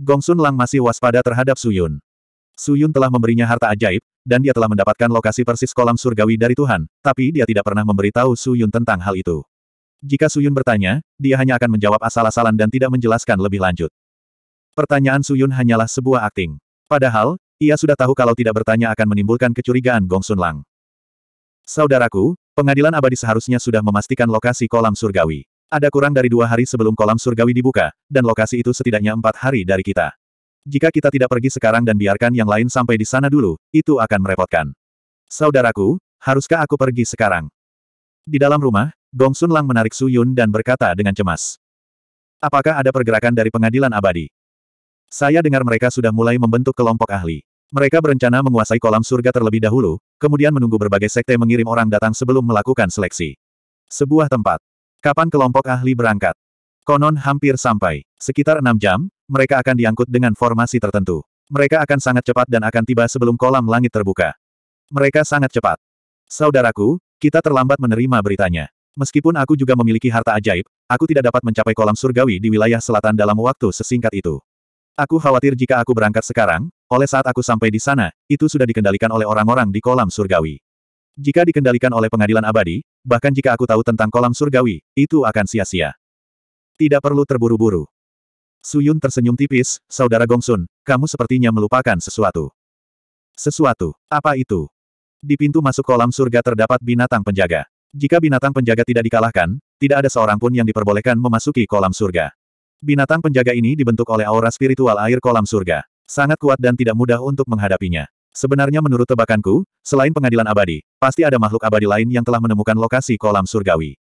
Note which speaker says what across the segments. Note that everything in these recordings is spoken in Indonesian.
Speaker 1: Gongsun Lang masih waspada terhadap Suyun. Suyun telah memberinya harta ajaib, dan dia telah mendapatkan lokasi persis kolam surgawi dari Tuhan, tapi dia tidak pernah memberitahu Suyun tentang hal itu. Jika Suyun bertanya, dia hanya akan menjawab asal-asalan dan tidak menjelaskan lebih lanjut. Pertanyaan Suyun hanyalah sebuah akting. Padahal, ia sudah tahu kalau tidak bertanya akan menimbulkan kecurigaan Gongsun Lang. Saudaraku, pengadilan abadi seharusnya sudah memastikan lokasi kolam surgawi. Ada kurang dari dua hari sebelum kolam surgawi dibuka, dan lokasi itu setidaknya empat hari dari kita. Jika kita tidak pergi sekarang dan biarkan yang lain sampai di sana dulu, itu akan merepotkan. Saudaraku, haruskah aku pergi sekarang? Di dalam rumah, Gong Sun Lang menarik Su Yun dan berkata dengan cemas. Apakah ada pergerakan dari pengadilan abadi? Saya dengar mereka sudah mulai membentuk kelompok ahli. Mereka berencana menguasai kolam surga terlebih dahulu, kemudian menunggu berbagai sekte mengirim orang datang sebelum melakukan seleksi. Sebuah tempat, Kapan kelompok ahli berangkat? Konon hampir sampai. Sekitar enam jam, mereka akan diangkut dengan formasi tertentu. Mereka akan sangat cepat dan akan tiba sebelum kolam langit terbuka. Mereka sangat cepat. Saudaraku, kita terlambat menerima beritanya. Meskipun aku juga memiliki harta ajaib, aku tidak dapat mencapai kolam surgawi di wilayah selatan dalam waktu sesingkat itu. Aku khawatir jika aku berangkat sekarang, oleh saat aku sampai di sana, itu sudah dikendalikan oleh orang-orang di kolam surgawi. Jika dikendalikan oleh pengadilan abadi, bahkan jika aku tahu tentang kolam surgawi, itu akan sia-sia. Tidak perlu terburu-buru. Suyun tersenyum tipis, Saudara Gongsun, kamu sepertinya melupakan sesuatu. Sesuatu, apa itu? Di pintu masuk kolam surga terdapat binatang penjaga. Jika binatang penjaga tidak dikalahkan, tidak ada seorang pun yang diperbolehkan memasuki kolam surga. Binatang penjaga ini dibentuk oleh aura spiritual air kolam surga. Sangat kuat dan tidak mudah untuk menghadapinya. Sebenarnya menurut tebakanku, selain pengadilan abadi, pasti ada makhluk abadi lain yang telah menemukan lokasi kolam surgawi.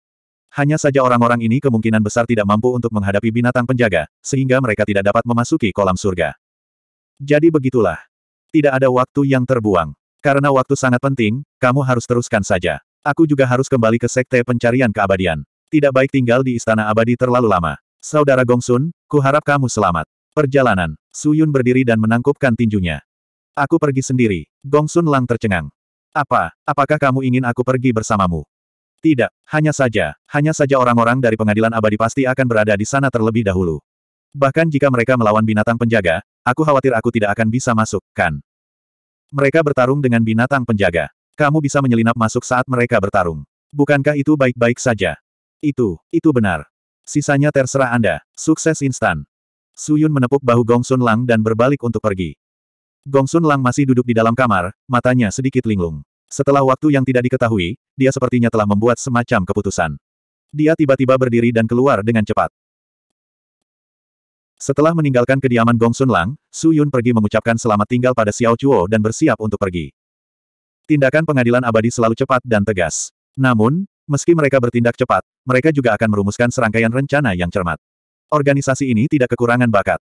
Speaker 1: Hanya saja orang-orang ini kemungkinan besar tidak mampu untuk menghadapi binatang penjaga, sehingga mereka tidak dapat memasuki kolam surga. Jadi begitulah. Tidak ada waktu yang terbuang. Karena waktu sangat penting, kamu harus teruskan saja. Aku juga harus kembali ke sekte pencarian keabadian. Tidak baik tinggal di istana abadi terlalu lama. Saudara Gongsun, kuharap kamu selamat. Perjalanan, Suyun berdiri dan menangkupkan tinjunya. Aku pergi sendiri. Gong Sun Lang tercengang. Apa, apakah kamu ingin aku pergi bersamamu? Tidak, hanya saja, hanya saja orang-orang dari pengadilan abadi pasti akan berada di sana terlebih dahulu. Bahkan jika mereka melawan binatang penjaga, aku khawatir aku tidak akan bisa masuk, kan? Mereka bertarung dengan binatang penjaga. Kamu bisa menyelinap masuk saat mereka bertarung. Bukankah itu baik-baik saja? Itu, itu benar. Sisanya terserah Anda. Sukses instan. Suyun menepuk bahu Gong Sun Lang dan berbalik untuk pergi. Gongsun Lang masih duduk di dalam kamar, matanya sedikit linglung. Setelah waktu yang tidak diketahui, dia sepertinya telah membuat semacam keputusan. Dia tiba-tiba berdiri dan keluar dengan cepat. Setelah meninggalkan kediaman Gongsun Lang, Su Yun pergi mengucapkan selamat tinggal pada Xiao Chuo dan bersiap untuk pergi. Tindakan pengadilan abadi selalu cepat dan tegas. Namun, meski mereka bertindak cepat, mereka juga akan merumuskan serangkaian rencana yang cermat. Organisasi ini tidak kekurangan bakat.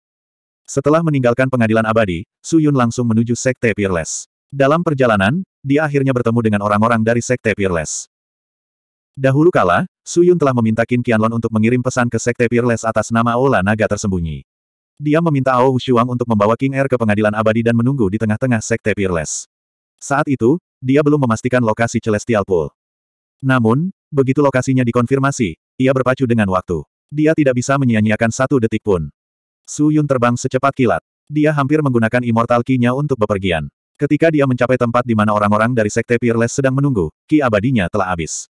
Speaker 1: Setelah meninggalkan pengadilan abadi, Su Yun langsung menuju Sekte Peerless. Dalam perjalanan, dia akhirnya bertemu dengan orang-orang dari Sekte Peerless. Dahulu kala, Su Yun telah meminta Qin Qianlong untuk mengirim pesan ke Sekte Peerless atas nama Ola Naga tersembunyi. Dia meminta Ao Hushuang untuk membawa King Air er ke pengadilan abadi dan menunggu di tengah-tengah Sekte Peerless. Saat itu, dia belum memastikan lokasi Celestial Pool. Namun, begitu lokasinya dikonfirmasi, ia berpacu dengan waktu. Dia tidak bisa menyia-nyiakan satu detik pun. Su Yun terbang secepat kilat. Dia hampir menggunakan immortal key nya untuk bepergian. Ketika dia mencapai tempat di mana orang-orang dari Sekte Peerless sedang menunggu, ki abadinya telah habis.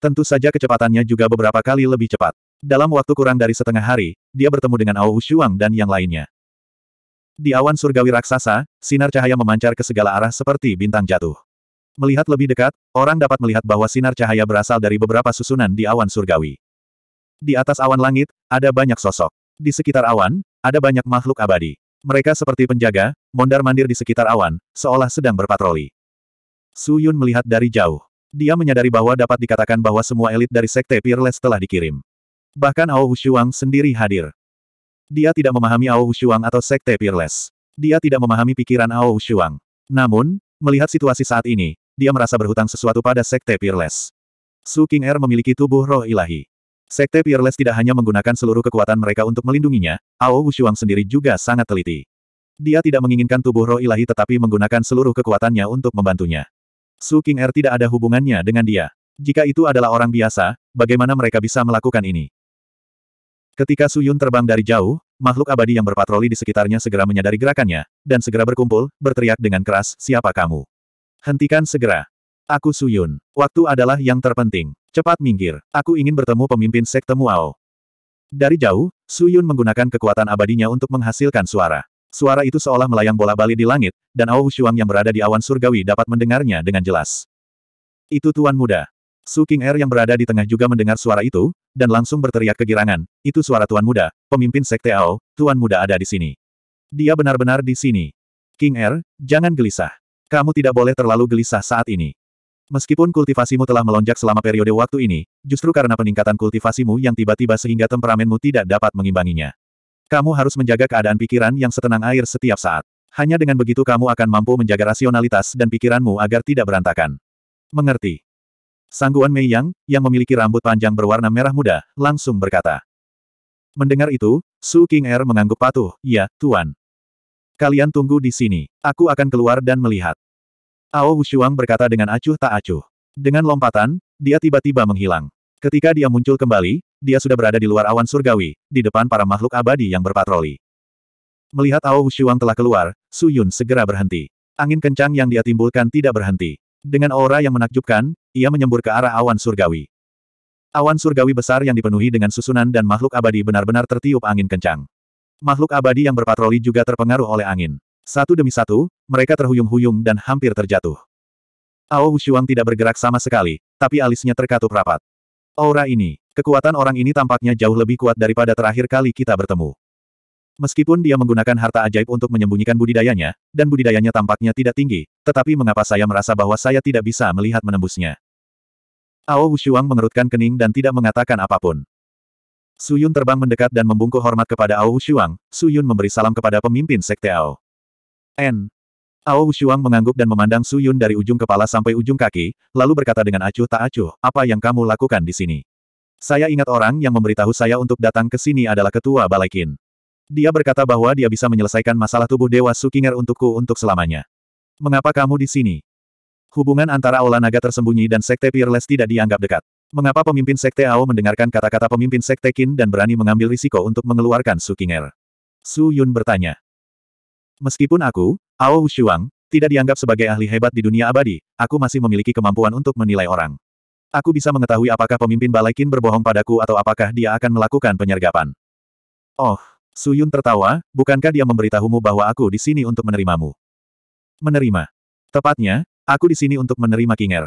Speaker 1: Tentu saja kecepatannya juga beberapa kali lebih cepat. Dalam waktu kurang dari setengah hari, dia bertemu dengan Ao Shuang dan yang lainnya. Di awan surgawi raksasa, sinar cahaya memancar ke segala arah seperti bintang jatuh. Melihat lebih dekat, orang dapat melihat bahwa sinar cahaya berasal dari beberapa susunan di awan surgawi. Di atas awan langit, ada banyak sosok. Di sekitar awan, ada banyak makhluk abadi. Mereka seperti penjaga, mondar-mandir di sekitar awan, seolah sedang berpatroli. Su Yun melihat dari jauh. Dia menyadari bahwa dapat dikatakan bahwa semua elit dari Sekte Peerless telah dikirim. Bahkan Ao Hushuang sendiri hadir. Dia tidak memahami Ao Hushuang atau Sekte Peerless. Dia tidak memahami pikiran Ao Hushuang. Namun, melihat situasi saat ini, dia merasa berhutang sesuatu pada Sekte Peerless. Su King Er memiliki tubuh roh ilahi. Sekte Peerless tidak hanya menggunakan seluruh kekuatan mereka untuk melindunginya, Ao Wushuang sendiri juga sangat teliti. Dia tidak menginginkan tubuh roh ilahi tetapi menggunakan seluruh kekuatannya untuk membantunya. Su King Er tidak ada hubungannya dengan dia. Jika itu adalah orang biasa, bagaimana mereka bisa melakukan ini? Ketika Su Yun terbang dari jauh, makhluk abadi yang berpatroli di sekitarnya segera menyadari gerakannya, dan segera berkumpul, berteriak dengan keras, siapa kamu? Hentikan segera. Aku Su Yun. Waktu adalah yang terpenting. Cepat minggir, aku ingin bertemu pemimpin sekte Muao. Dari jauh, Su Yun menggunakan kekuatan abadinya untuk menghasilkan suara. Suara itu seolah melayang bola bali di langit, dan Ao Hushuang yang berada di awan surgawi dapat mendengarnya dengan jelas. Itu Tuan Muda. Su King Er yang berada di tengah juga mendengar suara itu, dan langsung berteriak kegirangan, itu suara Tuan Muda, pemimpin Sekte Ao, Tuan Muda ada di sini. Dia benar-benar di sini. King Er, jangan gelisah. Kamu tidak boleh terlalu gelisah saat ini. Meskipun kultivasimu telah melonjak selama periode waktu ini, justru karena peningkatan kultivasimu yang tiba-tiba sehingga temperamenmu tidak dapat mengimbanginya. Kamu harus menjaga keadaan pikiran yang setenang air setiap saat. Hanya dengan begitu kamu akan mampu menjaga rasionalitas dan pikiranmu agar tidak berantakan. Mengerti. Sangguan Mei Yang, yang memiliki rambut panjang berwarna merah muda, langsung berkata. Mendengar itu, Su King Er mengangguk patuh, ya, Tuan. Kalian tunggu di sini, aku akan keluar dan melihat. Ao Wushuang berkata dengan acuh tak acuh. Dengan lompatan, dia tiba-tiba menghilang. Ketika dia muncul kembali, dia sudah berada di luar awan surgawi, di depan para makhluk abadi yang berpatroli. Melihat Ao Wushuang telah keluar, Su Yun segera berhenti. Angin kencang yang dia timbulkan tidak berhenti. Dengan aura yang menakjubkan, ia menyembur ke arah awan surgawi. Awan surgawi besar yang dipenuhi dengan susunan dan makhluk abadi benar-benar tertiup angin kencang. Makhluk abadi yang berpatroli juga terpengaruh oleh angin. Satu demi satu, mereka terhuyung-huyung dan hampir terjatuh. Ao Wushuang tidak bergerak sama sekali, tapi alisnya terkatup rapat. Aura ini, kekuatan orang ini tampaknya jauh lebih kuat daripada terakhir kali kita bertemu. Meskipun dia menggunakan harta ajaib untuk menyembunyikan budidayanya, dan budidayanya tampaknya tidak tinggi, tetapi mengapa saya merasa bahwa saya tidak bisa melihat menembusnya? Ao Wushuang mengerutkan kening dan tidak mengatakan apapun. Suyun terbang mendekat dan membungkuk hormat kepada Ao Wushuang, Suyun memberi salam kepada pemimpin Sekte Ao. N. Ao Shuang mengangguk dan memandang Su Yun dari ujung kepala sampai ujung kaki, lalu berkata dengan acuh tak acuh, apa yang kamu lakukan di sini? Saya ingat orang yang memberitahu saya untuk datang ke sini adalah ketua Balai Qin. Dia berkata bahwa dia bisa menyelesaikan masalah tubuh Dewa Sukinger untukku untuk selamanya. Mengapa kamu di sini? Hubungan antara Aula Naga tersembunyi dan Sekte Peerless tidak dianggap dekat. Mengapa pemimpin Sekte Ao mendengarkan kata-kata pemimpin Sekte Qin dan berani mengambil risiko untuk mengeluarkan Sukinger? Su Yun bertanya. Meskipun aku, Ao Wushuang, tidak dianggap sebagai ahli hebat di dunia abadi, aku masih memiliki kemampuan untuk menilai orang. Aku bisa mengetahui apakah pemimpin balai Qin berbohong padaku atau apakah dia akan melakukan penyergapan. Oh, Su Yun tertawa, bukankah dia memberitahumu bahwa aku di sini untuk menerimamu? Menerima. Tepatnya, aku di sini untuk menerima Kinger.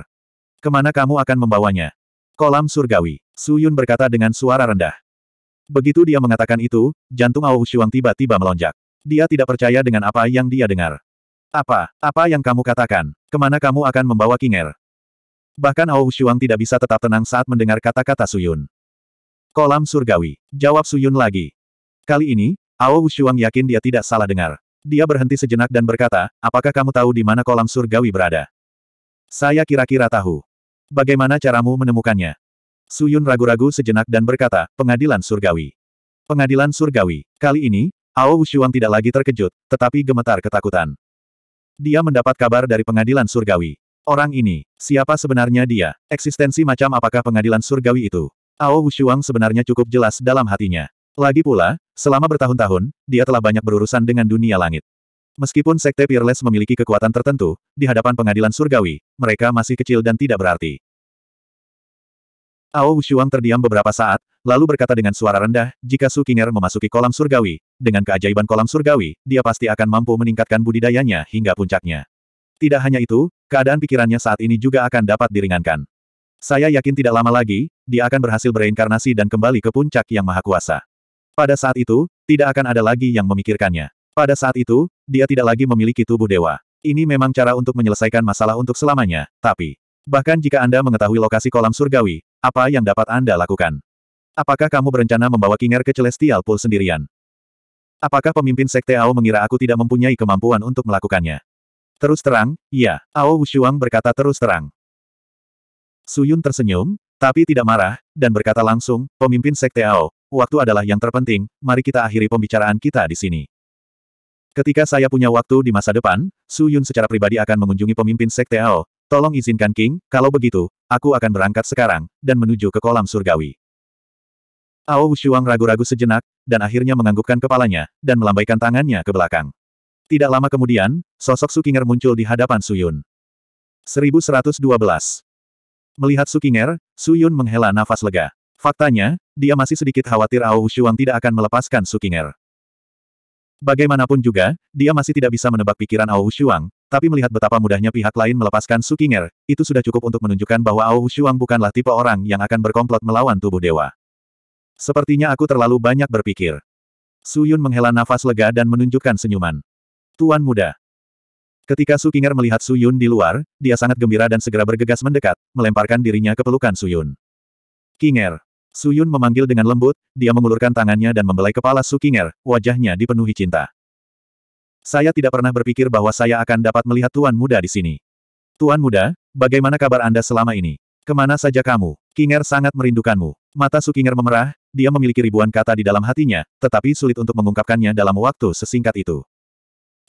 Speaker 1: Kemana kamu akan membawanya? Kolam surgawi, Su Yun berkata dengan suara rendah. Begitu dia mengatakan itu, jantung Ao Wushuang tiba-tiba melonjak. Dia tidak percaya dengan apa yang dia dengar. Apa? Apa yang kamu katakan? Kemana kamu akan membawa Kinger? Bahkan Hou Shuang tidak bisa tetap tenang saat mendengar kata-kata Suyun. Kolam surgawi. Jawab Suyun lagi. Kali ini, Hou Shuang yakin dia tidak salah dengar. Dia berhenti sejenak dan berkata, apakah kamu tahu di mana kolam surgawi berada? Saya kira-kira tahu. Bagaimana caramu menemukannya? Suyun ragu-ragu sejenak dan berkata, pengadilan surgawi. Pengadilan surgawi. Kali ini, Hao Wushuang tidak lagi terkejut, tetapi gemetar ketakutan. Dia mendapat kabar dari pengadilan surgawi. Orang ini, siapa sebenarnya dia? Eksistensi macam apakah pengadilan surgawi itu? Ao Wushuang sebenarnya cukup jelas dalam hatinya. Lagi pula, selama bertahun-tahun, dia telah banyak berurusan dengan dunia langit. Meskipun Sekte Peerless memiliki kekuatan tertentu, di hadapan pengadilan surgawi, mereka masih kecil dan tidak berarti. Ao Wushuang terdiam beberapa saat, lalu berkata dengan suara rendah, jika Su Kinger memasuki kolam surgawi, dengan keajaiban kolam surgawi, dia pasti akan mampu meningkatkan budidayanya hingga puncaknya. Tidak hanya itu, keadaan pikirannya saat ini juga akan dapat diringankan. Saya yakin tidak lama lagi, dia akan berhasil bereinkarnasi dan kembali ke puncak yang maha kuasa. Pada saat itu, tidak akan ada lagi yang memikirkannya. Pada saat itu, dia tidak lagi memiliki tubuh dewa. Ini memang cara untuk menyelesaikan masalah untuk selamanya, tapi... Bahkan jika Anda mengetahui lokasi kolam surgawi, apa yang dapat Anda lakukan? Apakah kamu berencana membawa Kinger ke Celestial Pool sendirian? Apakah pemimpin Sekte Ao mengira aku tidak mempunyai kemampuan untuk melakukannya? Terus terang, iya, Ao Wushuang berkata terus terang. Suyun tersenyum, tapi tidak marah, dan berkata langsung, pemimpin Sekte Ao, waktu adalah yang terpenting, mari kita akhiri pembicaraan kita di sini. Ketika saya punya waktu di masa depan, Suyun secara pribadi akan mengunjungi pemimpin Sekte Ao, tolong izinkan King, kalau begitu, aku akan berangkat sekarang, dan menuju ke kolam surgawi. Ao Wushuang ragu-ragu sejenak, dan akhirnya menganggukkan kepalanya, dan melambaikan tangannya ke belakang. Tidak lama kemudian, sosok Sukinger muncul di hadapan Suyun. 1112. Melihat Sukinger, Suyun menghela nafas lega. Faktanya, dia masih sedikit khawatir Ao Wushuang tidak akan melepaskan Sukinger. Bagaimanapun juga, dia masih tidak bisa menebak pikiran Ao Wushuang, tapi melihat betapa mudahnya pihak lain melepaskan Sukinger, itu sudah cukup untuk menunjukkan bahwa Ao Wushuang bukanlah tipe orang yang akan berkomplot melawan tubuh dewa. Sepertinya aku terlalu banyak berpikir. Su Yun menghela nafas lega dan menunjukkan senyuman. Tuan muda. Ketika Su Kinger melihat Su Yun di luar, dia sangat gembira dan segera bergegas mendekat, melemparkan dirinya ke pelukan Su Suyun. Kinger. Yun memanggil dengan lembut, dia mengulurkan tangannya dan membelai kepala Su Kinger, wajahnya dipenuhi cinta. Saya tidak pernah berpikir bahwa saya akan dapat melihat Tuan Muda di sini. Tuan Muda, bagaimana kabar Anda selama ini? Kemana saja kamu? Kinger sangat merindukanmu. Mata Sukinger memerah, dia memiliki ribuan kata di dalam hatinya, tetapi sulit untuk mengungkapkannya dalam waktu sesingkat itu.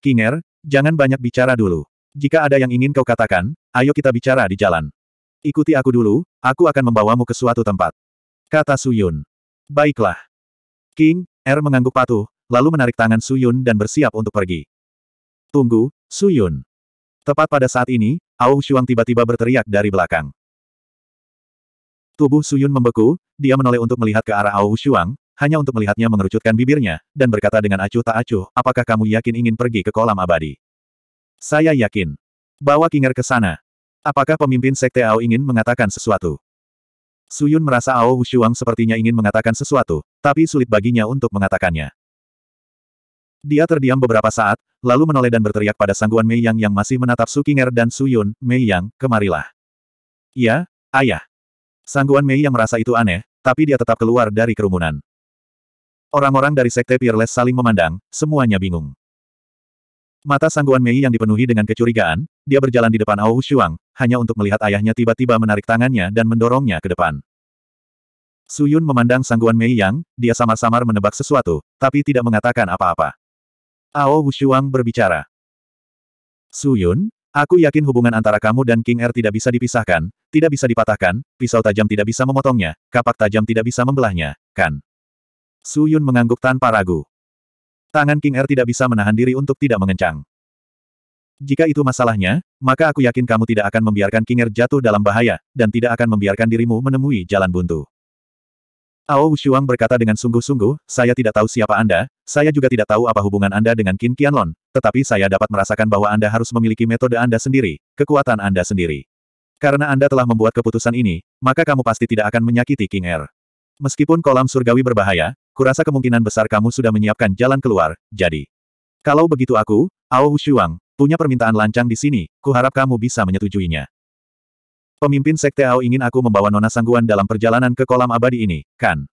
Speaker 1: Kinger, jangan banyak bicara dulu. Jika ada yang ingin kau katakan, ayo kita bicara di jalan. Ikuti aku dulu, aku akan membawamu ke suatu tempat. Kata Suyun. Baiklah. King, R er mengangguk patuh, lalu menarik tangan Suyun dan bersiap untuk pergi. Tunggu, Suyun. Tepat pada saat ini, Aung Shuang tiba-tiba berteriak dari belakang. Tubuh Suyun membeku, dia menoleh untuk melihat ke arah Ao Shuang, hanya untuk melihatnya mengerucutkan bibirnya, dan berkata dengan acuh tak acuh, apakah kamu yakin ingin pergi ke kolam abadi? Saya yakin. Bawa Kinger ke sana. Apakah pemimpin Sekte Ao ingin mengatakan sesuatu? Suyun merasa Ao Shuang sepertinya ingin mengatakan sesuatu, tapi sulit baginya untuk mengatakannya. Dia terdiam beberapa saat, lalu menoleh dan berteriak pada sangguan Mei Yang yang masih menatap Su Kinger dan Suyun, Mei Yang, kemarilah. Ya, ayah. Sangguan Mei yang merasa itu aneh, tapi dia tetap keluar dari kerumunan. Orang-orang dari Sekte Peerless saling memandang, semuanya bingung. Mata Sangguan Mei yang dipenuhi dengan kecurigaan, dia berjalan di depan Ao Shuang, hanya untuk melihat ayahnya tiba-tiba menarik tangannya dan mendorongnya ke depan. Suyun memandang Sangguan Mei yang, dia samar-samar menebak sesuatu, tapi tidak mengatakan apa-apa. Ao Shuang berbicara. Suyun, Aku yakin hubungan antara kamu dan King Er tidak bisa dipisahkan, tidak bisa dipatahkan, pisau tajam tidak bisa memotongnya, kapak tajam tidak bisa membelahnya, kan? Su Yun mengangguk tanpa ragu. Tangan King Er tidak bisa menahan diri untuk tidak mengencang. Jika itu masalahnya, maka aku yakin kamu tidak akan membiarkan King Er jatuh dalam bahaya, dan tidak akan membiarkan dirimu menemui jalan buntu. Ao Wushuang berkata dengan sungguh-sungguh, saya tidak tahu siapa Anda, saya juga tidak tahu apa hubungan Anda dengan Qin Qianlong. tetapi saya dapat merasakan bahwa Anda harus memiliki metode Anda sendiri, kekuatan Anda sendiri. Karena Anda telah membuat keputusan ini, maka kamu pasti tidak akan menyakiti King Er. Meskipun kolam surgawi berbahaya, kurasa kemungkinan besar kamu sudah menyiapkan jalan keluar, jadi. Kalau begitu aku, Ao Wushuang, punya permintaan lancang di sini, kuharap kamu bisa menyetujuinya. Pemimpin Sekte Ao ingin aku membawa Nona Sangguan dalam perjalanan ke kolam abadi ini, kan?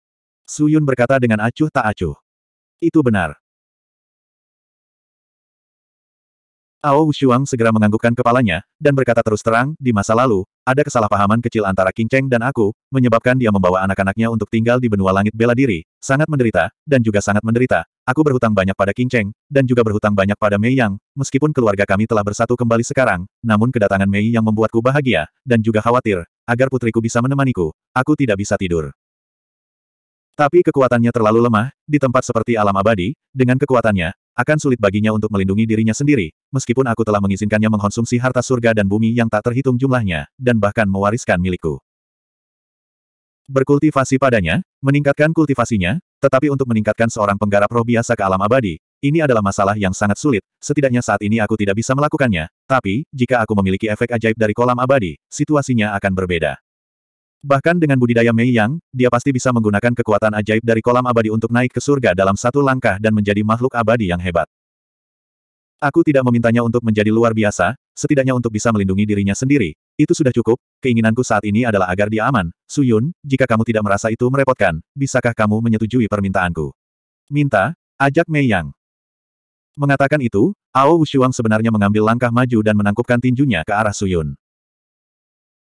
Speaker 1: Suyun berkata dengan acuh tak acuh. Itu benar. Ao Shuang segera menganggukkan kepalanya, dan berkata terus terang, di masa lalu, ada kesalahpahaman kecil antara King Cheng dan aku, menyebabkan dia membawa anak-anaknya untuk tinggal di benua langit bela diri, sangat menderita, dan juga sangat menderita. Aku berhutang banyak pada King Cheng, dan juga berhutang banyak pada Mei Yang, meskipun keluarga kami telah bersatu kembali sekarang, namun kedatangan Mei yang membuatku bahagia, dan juga khawatir, agar putriku bisa menemaniku, aku tidak bisa tidur. Tapi kekuatannya terlalu lemah, di tempat seperti alam abadi, dengan kekuatannya, akan sulit baginya untuk melindungi dirinya sendiri, meskipun aku telah mengizinkannya mengkonsumsi harta surga dan bumi yang tak terhitung jumlahnya, dan bahkan mewariskan milikku. Berkultivasi padanya, meningkatkan kultivasinya, tetapi untuk meningkatkan seorang penggarap roh biasa ke alam abadi, ini adalah masalah yang sangat sulit, setidaknya saat ini aku tidak bisa melakukannya, tapi, jika aku memiliki efek ajaib dari kolam abadi, situasinya akan berbeda. Bahkan dengan budidaya Mei Yang, dia pasti bisa menggunakan kekuatan ajaib dari kolam abadi untuk naik ke surga dalam satu langkah dan menjadi makhluk abadi yang hebat. Aku tidak memintanya untuk menjadi luar biasa, setidaknya untuk bisa melindungi dirinya sendiri. Itu sudah cukup, keinginanku saat ini adalah agar dia aman. Suyun, jika kamu tidak merasa itu merepotkan, bisakah kamu menyetujui permintaanku? Minta, ajak Mei Yang. Mengatakan itu, Ao Wushuang sebenarnya mengambil langkah maju dan menangkupkan tinjunya ke arah Suyun.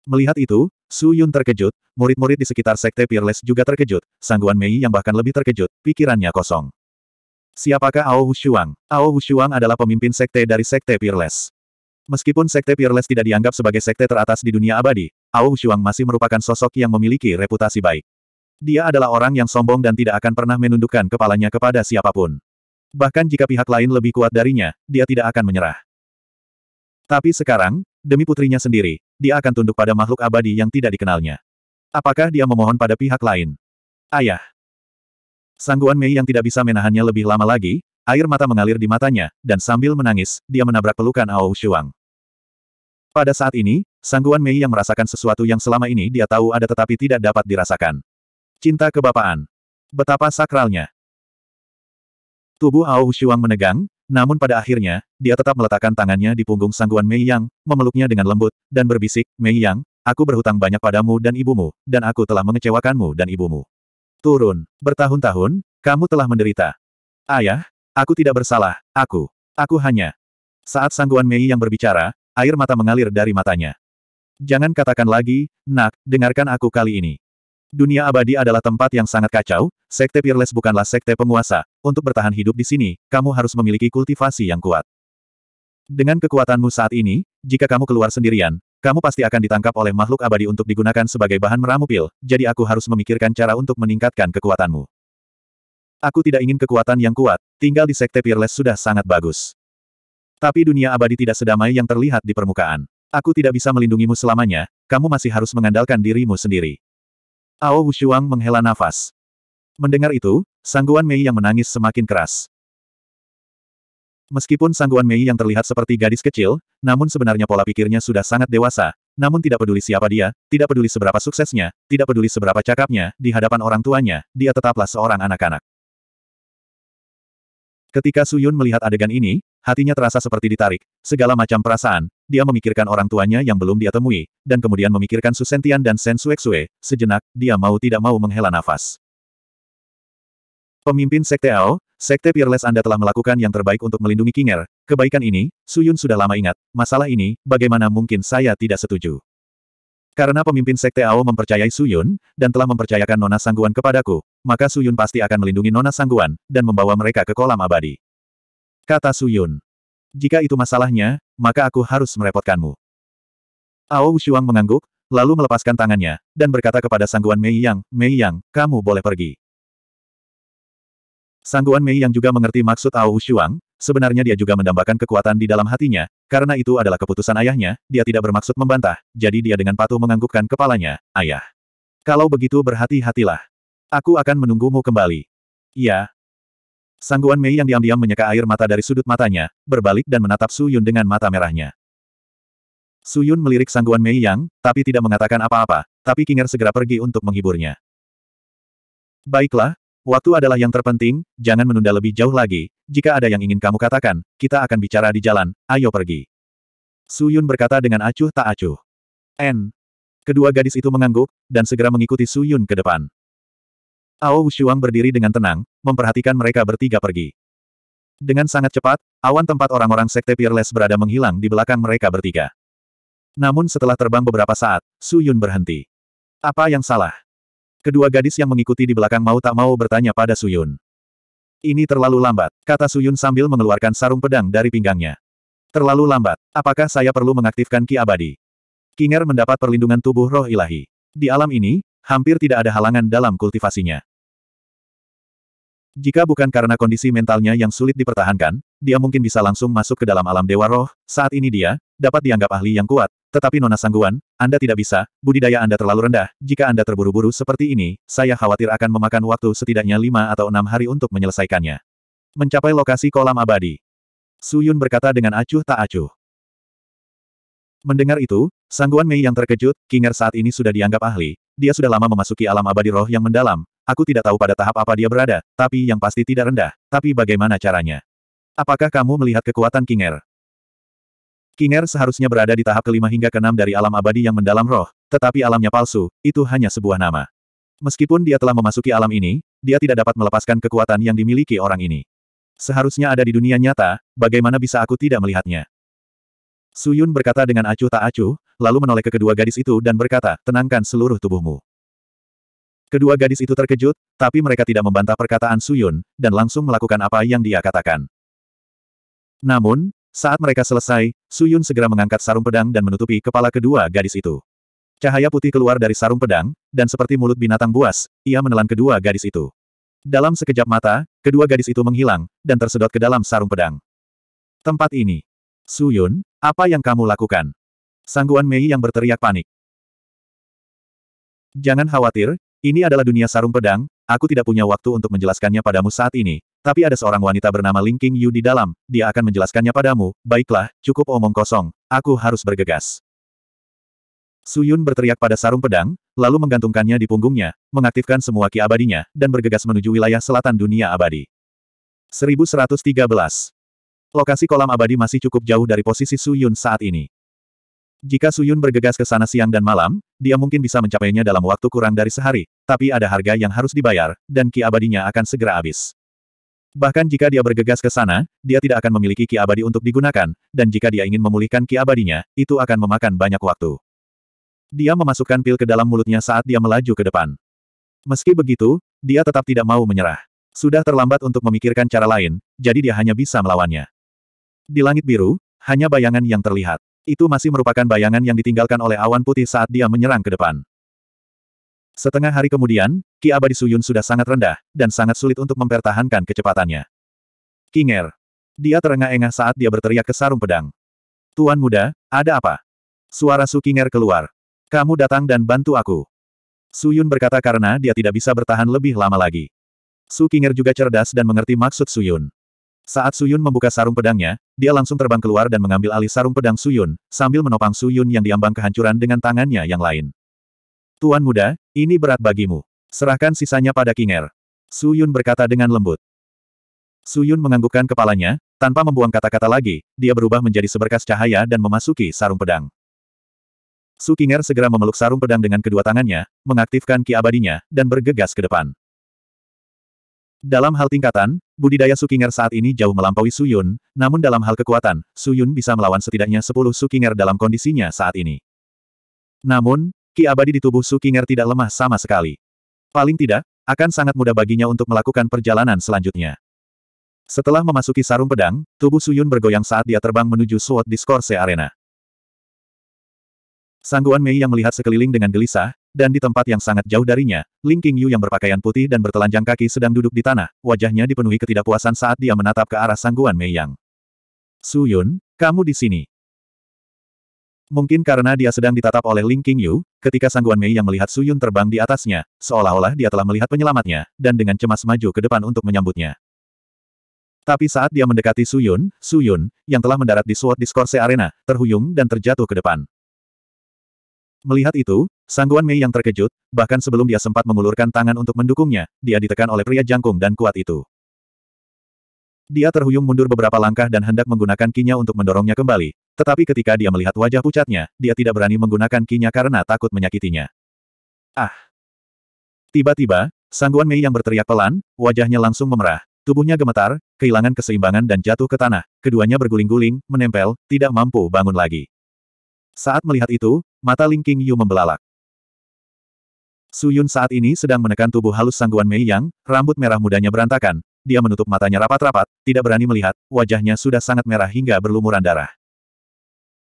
Speaker 1: Melihat itu, Suyun terkejut, murid-murid di sekitar sekte Peerless juga terkejut, sangguan Mei yang bahkan lebih terkejut, pikirannya kosong. Siapakah Ao Hushuang? Ao Hushuang adalah pemimpin sekte dari sekte Peerless. Meskipun sekte Peerless tidak dianggap sebagai sekte teratas di dunia abadi, Ao Hushuang masih merupakan sosok yang memiliki reputasi baik. Dia adalah orang yang sombong dan tidak akan pernah menundukkan kepalanya kepada siapapun. Bahkan jika pihak lain lebih kuat darinya, dia tidak akan menyerah. Tapi sekarang, demi putrinya sendiri, dia akan tunduk pada makhluk abadi yang tidak dikenalnya. Apakah dia memohon pada pihak lain? Ayah. Sangguan Mei yang tidak bisa menahannya lebih lama lagi, air mata mengalir di matanya, dan sambil menangis, dia menabrak pelukan Ao Shuang. Pada saat ini, Sangguan Mei yang merasakan sesuatu yang selama ini dia tahu ada tetapi tidak dapat dirasakan. Cinta kebapaan. Betapa sakralnya. Tubuh Ao Shuang menegang, namun pada akhirnya, dia tetap meletakkan tangannya di punggung Sangguan Mei Yang, memeluknya dengan lembut, dan berbisik, Mei Yang, aku berhutang banyak padamu dan ibumu, dan aku telah mengecewakanmu dan ibumu. Turun. Bertahun-tahun, kamu telah menderita. Ayah, aku tidak bersalah, aku. Aku hanya. Saat sangguan Mei yang berbicara, air mata mengalir dari matanya. Jangan katakan lagi, nak, dengarkan aku kali ini. Dunia abadi adalah tempat yang sangat kacau, sekte Peerless bukanlah sekte penguasa. Untuk bertahan hidup di sini, kamu harus memiliki kultivasi yang kuat. Dengan kekuatanmu saat ini, jika kamu keluar sendirian, kamu pasti akan ditangkap oleh makhluk abadi untuk digunakan sebagai bahan meramu pil, jadi aku harus memikirkan cara untuk meningkatkan kekuatanmu. Aku tidak ingin kekuatan yang kuat, tinggal di Sekte Peerless sudah sangat bagus. Tapi dunia abadi tidak sedamai yang terlihat di permukaan. Aku tidak bisa melindungimu selamanya, kamu masih harus mengandalkan dirimu sendiri. Ao Wushuang menghela nafas. Mendengar itu, sangguan Mei yang menangis semakin keras. Meskipun Sangguan Mei yang terlihat seperti gadis kecil, namun sebenarnya pola pikirnya sudah sangat dewasa, namun tidak peduli siapa dia, tidak peduli seberapa suksesnya, tidak peduli seberapa cakapnya, di hadapan orang tuanya, dia tetaplah seorang anak-anak. Ketika Suyun melihat adegan ini, hatinya terasa seperti ditarik, segala macam perasaan, dia memikirkan orang tuanya yang belum dia temui, dan kemudian memikirkan Susentian dan Sen Suexue, sejenak, dia mau tidak mau menghela nafas. Pemimpin Sekte Ao, Sekte Peerless Anda telah melakukan yang terbaik untuk melindungi Kinger, kebaikan ini, Suyun sudah lama ingat, masalah ini, bagaimana mungkin saya tidak setuju. Karena pemimpin Sekte Ao mempercayai Suyun, dan telah mempercayakan Nona Sangguan kepadaku, maka Suyun pasti akan melindungi Nona Sangguan, dan membawa mereka ke kolam abadi. Kata Suyun. Jika itu masalahnya, maka aku harus merepotkanmu. Ao Wushuang mengangguk, lalu melepaskan tangannya, dan berkata kepada Sangguan Mei Yang, Mei Yang, kamu boleh pergi. Sangguan Mei yang juga mengerti maksud Ao Shuang, sebenarnya dia juga mendambakan kekuatan di dalam hatinya, karena itu adalah keputusan ayahnya, dia tidak bermaksud membantah, jadi dia dengan patuh menganggukkan kepalanya, ayah. Kalau begitu berhati-hatilah. Aku akan menunggumu kembali. Iya. Sangguan Mei yang diam-diam menyeka air mata dari sudut matanya, berbalik dan menatap Su Yun dengan mata merahnya. Su Yun melirik Sangguan Mei yang, tapi tidak mengatakan apa-apa, tapi Kinger segera pergi untuk menghiburnya. Baiklah, Waktu adalah yang terpenting, jangan menunda lebih jauh lagi. Jika ada yang ingin kamu katakan, kita akan bicara di jalan, ayo pergi. Su Yun berkata dengan acuh tak acuh. N. Kedua gadis itu mengangguk, dan segera mengikuti Su Yun ke depan. Ao Wushuang berdiri dengan tenang, memperhatikan mereka bertiga pergi. Dengan sangat cepat, awan tempat orang-orang Sekte Peerless berada menghilang di belakang mereka bertiga. Namun setelah terbang beberapa saat, Su Yun berhenti. Apa yang salah? Kedua gadis yang mengikuti di belakang mau tak mau bertanya pada Suyun. Ini terlalu lambat, kata Suyun sambil mengeluarkan sarung pedang dari pinggangnya. Terlalu lambat, apakah saya perlu mengaktifkan Ki Abadi? Kinger mendapat perlindungan tubuh roh ilahi. Di alam ini, hampir tidak ada halangan dalam kultivasinya. Jika bukan karena kondisi mentalnya yang sulit dipertahankan, dia mungkin bisa langsung masuk ke dalam alam dewa roh, saat ini dia, dapat dianggap ahli yang kuat, tetapi Nona Sangguan, Anda tidak bisa, budidaya Anda terlalu rendah, jika Anda terburu-buru seperti ini, saya khawatir akan memakan waktu setidaknya lima atau enam hari untuk menyelesaikannya. Mencapai lokasi kolam abadi. Su Yun berkata dengan acuh tak acuh. Mendengar itu, Sangguan Mei yang terkejut, Kinger saat ini sudah dianggap ahli, dia sudah lama memasuki alam abadi roh yang mendalam, aku tidak tahu pada tahap apa dia berada, tapi yang pasti tidak rendah, tapi bagaimana caranya? Apakah kamu melihat kekuatan Kinger? Kinger seharusnya berada di tahap kelima hingga keenam dari alam abadi yang mendalam roh, tetapi alamnya palsu, itu hanya sebuah nama. Meskipun dia telah memasuki alam ini, dia tidak dapat melepaskan kekuatan yang dimiliki orang ini. Seharusnya ada di dunia nyata, bagaimana bisa aku tidak melihatnya? Suyun berkata dengan acuh tak acuh, lalu menoleh ke kedua gadis itu dan berkata, tenangkan seluruh tubuhmu. Kedua gadis itu terkejut, tapi mereka tidak membantah perkataan Suyun, dan langsung melakukan apa yang dia katakan. Namun, saat mereka selesai, Suyun segera mengangkat sarung pedang dan menutupi kepala kedua gadis itu. Cahaya putih keluar dari sarung pedang, dan seperti mulut binatang buas, ia menelan kedua gadis itu. Dalam sekejap mata, kedua gadis itu menghilang, dan tersedot ke dalam sarung pedang. Tempat ini. Suyun, apa yang kamu lakukan? Sangguan Mei yang berteriak panik. Jangan khawatir, ini adalah dunia sarung pedang, aku tidak punya waktu untuk menjelaskannya padamu saat ini, tapi ada seorang wanita bernama Ling King Yu di dalam, dia akan menjelaskannya padamu, baiklah, cukup omong kosong, aku harus bergegas. Su Yun berteriak pada sarung pedang, lalu menggantungkannya di punggungnya, mengaktifkan semua ki abadinya, dan bergegas menuju wilayah selatan dunia abadi. 1113. Lokasi kolam abadi masih cukup jauh dari posisi Su Yun saat ini. Jika Su Yun bergegas ke sana siang dan malam, dia mungkin bisa mencapainya dalam waktu kurang dari sehari, tapi ada harga yang harus dibayar, dan ki abadinya akan segera habis. Bahkan jika dia bergegas ke sana, dia tidak akan memiliki ki abadi untuk digunakan, dan jika dia ingin memulihkan ki abadinya, itu akan memakan banyak waktu. Dia memasukkan pil ke dalam mulutnya saat dia melaju ke depan. Meski begitu, dia tetap tidak mau menyerah. Sudah terlambat untuk memikirkan cara lain, jadi dia hanya bisa melawannya. Di langit biru, hanya bayangan yang terlihat. Itu masih merupakan bayangan yang ditinggalkan oleh awan putih saat dia menyerang ke depan. Setengah hari kemudian, Ki Abadi Suyun sudah sangat rendah, dan sangat sulit untuk mempertahankan kecepatannya. Kinger. Dia terengah-engah saat dia berteriak ke sarung pedang. Tuan muda, ada apa? Suara Su Kinger keluar. Kamu datang dan bantu aku. Suyun berkata karena dia tidak bisa bertahan lebih lama lagi. Su Kinger juga cerdas dan mengerti maksud Suyun. Saat Suyun membuka sarung pedangnya, dia langsung terbang keluar dan mengambil alih sarung pedang Suyun, sambil menopang Suyun yang diambang kehancuran dengan tangannya yang lain. Tuan muda, ini berat bagimu. Serahkan sisanya pada Kinger. Su Yun berkata dengan lembut. Su Yun menganggukkan kepalanya, tanpa membuang kata-kata lagi, dia berubah menjadi seberkas cahaya dan memasuki sarung pedang. Su Kinger segera memeluk sarung pedang dengan kedua tangannya, mengaktifkan ki abadinya, dan bergegas ke depan. Dalam hal tingkatan, budidaya Su Kinger saat ini jauh melampaui Su Yun, namun dalam hal kekuatan, Su Yun bisa melawan setidaknya 10 Su Kinger dalam kondisinya saat ini. Namun, ki abadi di tubuh Su Sukinger tidak lemah sama sekali. Paling tidak, akan sangat mudah baginya untuk melakukan perjalanan selanjutnya. Setelah memasuki sarung pedang, tubuh Su Yun bergoyang saat dia terbang menuju Sword Discourse Arena. Sangguan Mei yang melihat sekeliling dengan gelisah, dan di tempat yang sangat jauh darinya, Ling King Yu yang berpakaian putih dan bertelanjang kaki sedang duduk di tanah, wajahnya dipenuhi ketidakpuasan saat dia menatap ke arah Sangguan Mei Yang. Su Yun, kamu di sini. Mungkin karena dia sedang ditatap oleh Ling Qingyu, ketika Sangguan Mei yang melihat Suyun terbang di atasnya, seolah-olah dia telah melihat penyelamatnya, dan dengan cemas maju ke depan untuk menyambutnya. Tapi saat dia mendekati Suyun, Suyun, yang telah mendarat di Sword Discourse Arena, terhuyung dan terjatuh ke depan. Melihat itu, Sangguan Mei yang terkejut, bahkan sebelum dia sempat mengulurkan tangan untuk mendukungnya, dia ditekan oleh pria jangkung dan kuat itu. Dia terhuyung mundur beberapa langkah dan hendak menggunakan kinya untuk mendorongnya kembali, tetapi ketika dia melihat wajah pucatnya, dia tidak berani menggunakan kinya karena takut menyakitinya. Ah! Tiba-tiba, Sangguan Mei yang berteriak pelan, wajahnya langsung memerah. Tubuhnya gemetar, kehilangan keseimbangan dan jatuh ke tanah. Keduanya berguling-guling, menempel, tidak mampu bangun lagi. Saat melihat itu, mata Ling King Yu membelalak. Su Yun saat ini sedang menekan tubuh halus Sangguan Mei yang, rambut merah mudanya berantakan. Dia menutup matanya rapat-rapat, tidak berani melihat, wajahnya sudah sangat merah hingga berlumuran darah.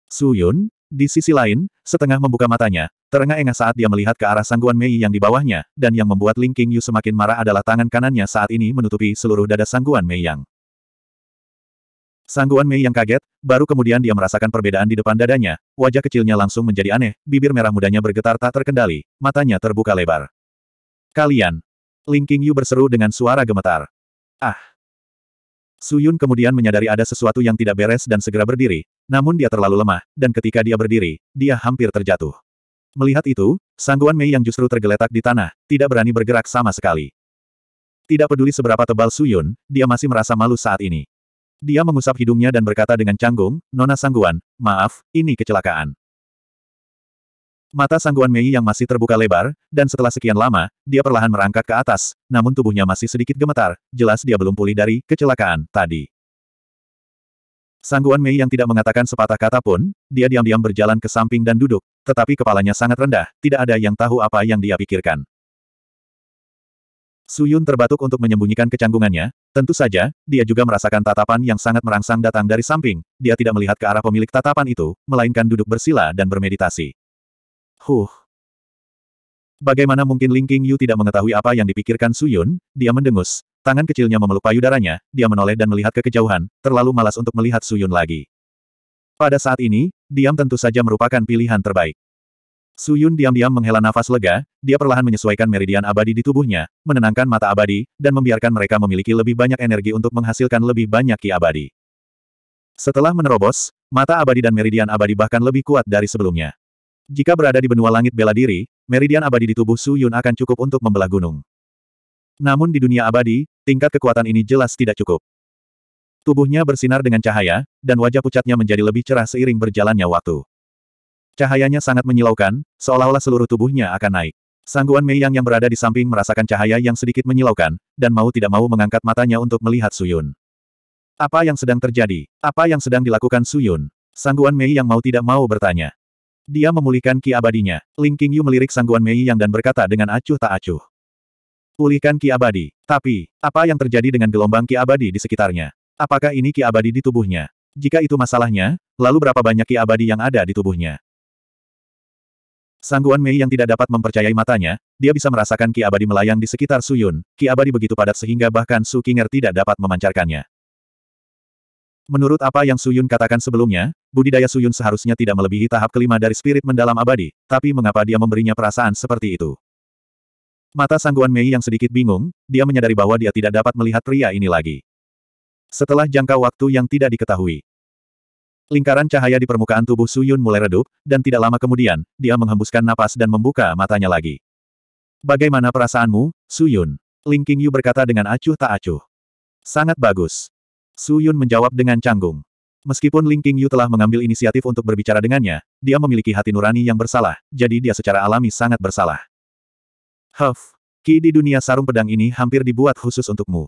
Speaker 1: Su Yun, di sisi lain, setengah membuka matanya, terengah-engah saat dia melihat ke arah Sangguan Mei yang di bawahnya, dan yang membuat Ling Qingyu Yu semakin marah adalah tangan kanannya saat ini menutupi seluruh dada Sangguan Mei yang. Sangguan Mei yang kaget, baru kemudian dia merasakan perbedaan di depan dadanya, wajah kecilnya langsung menjadi aneh, bibir merah mudanya bergetar tak terkendali, matanya terbuka lebar. Kalian! Ling Qingyu Yu berseru dengan suara gemetar. Ah! Su Yun kemudian menyadari ada sesuatu yang tidak beres dan segera berdiri, namun dia terlalu lemah, dan ketika dia berdiri, dia hampir terjatuh. Melihat itu, Sangguan Mei yang justru tergeletak di tanah, tidak berani bergerak sama sekali. Tidak peduli seberapa tebal Su Yun, dia masih merasa malu saat ini. Dia mengusap hidungnya dan berkata dengan canggung, Nona Sangguan, maaf, ini kecelakaan. Mata sangguan Mei yang masih terbuka lebar, dan setelah sekian lama, dia perlahan merangkak ke atas, namun tubuhnya masih sedikit gemetar, jelas dia belum pulih dari kecelakaan tadi. Sangguan Mei yang tidak mengatakan sepatah kata pun, dia diam-diam berjalan ke samping dan duduk, tetapi kepalanya sangat rendah, tidak ada yang tahu apa yang dia pikirkan. Suyun terbatuk untuk menyembunyikan kecanggungannya, tentu saja, dia juga merasakan tatapan yang sangat merangsang datang dari samping, dia tidak melihat ke arah pemilik tatapan itu, melainkan duduk bersila dan bermeditasi. Huh. Bagaimana mungkin Ling King Yu tidak mengetahui apa yang dipikirkan Su Yun? Dia mendengus. Tangan kecilnya memeluk payudaranya, dia menoleh dan melihat ke kejauhan, terlalu malas untuk melihat Su Yun lagi. Pada saat ini, diam tentu saja merupakan pilihan terbaik. Su Yun diam-diam menghela nafas lega, dia perlahan menyesuaikan meridian abadi di tubuhnya, menenangkan mata abadi, dan membiarkan mereka memiliki lebih banyak energi untuk menghasilkan lebih banyak ki abadi. Setelah menerobos, mata abadi dan meridian abadi bahkan lebih kuat dari sebelumnya. Jika berada di benua langit bela diri, meridian abadi di tubuh Su Yun akan cukup untuk membelah gunung. Namun di dunia abadi, tingkat kekuatan ini jelas tidak cukup. Tubuhnya bersinar dengan cahaya, dan wajah pucatnya menjadi lebih cerah seiring berjalannya waktu. Cahayanya sangat menyilaukan, seolah-olah seluruh tubuhnya akan naik. Sangguan Mei Yang yang berada di samping merasakan cahaya yang sedikit menyilaukan, dan mau tidak mau mengangkat matanya untuk melihat Suyun. Apa yang sedang terjadi? Apa yang sedang dilakukan Suyun? Sangguan Mei Yang mau tidak mau bertanya. Dia memulihkan ki abadinya. Ling Qingyu melirik Sangguan Mei Yang dan berkata dengan acuh tak acuh. Pulihkan ki abadi. Tapi, apa yang terjadi dengan gelombang ki abadi di sekitarnya? Apakah ini ki abadi di tubuhnya? Jika itu masalahnya, lalu berapa banyak ki abadi yang ada di tubuhnya? Sangguan Mei yang tidak dapat mempercayai matanya, dia bisa merasakan ki abadi melayang di sekitar Suyun, ki abadi begitu padat sehingga bahkan Su Kinger tidak dapat memancarkannya. Menurut apa yang Suyun katakan sebelumnya, budidaya Suyun seharusnya tidak melebihi tahap kelima dari spirit mendalam abadi, tapi mengapa dia memberinya perasaan seperti itu? Mata sangguan Mei yang sedikit bingung, dia menyadari bahwa dia tidak dapat melihat pria ini lagi. Setelah jangka waktu yang tidak diketahui, lingkaran cahaya di permukaan tubuh Suyun mulai redup, dan tidak lama kemudian, dia menghembuskan napas dan membuka matanya lagi. Bagaimana perasaanmu, Suyun? Ling Qingyu berkata dengan acuh tak acuh. Sangat bagus. Suyun menjawab dengan canggung. Meskipun Ling Qingyu telah mengambil inisiatif untuk berbicara dengannya, dia memiliki hati nurani yang bersalah, jadi dia secara alami sangat bersalah. Huff, Ki di dunia sarung pedang ini hampir dibuat khusus untukmu.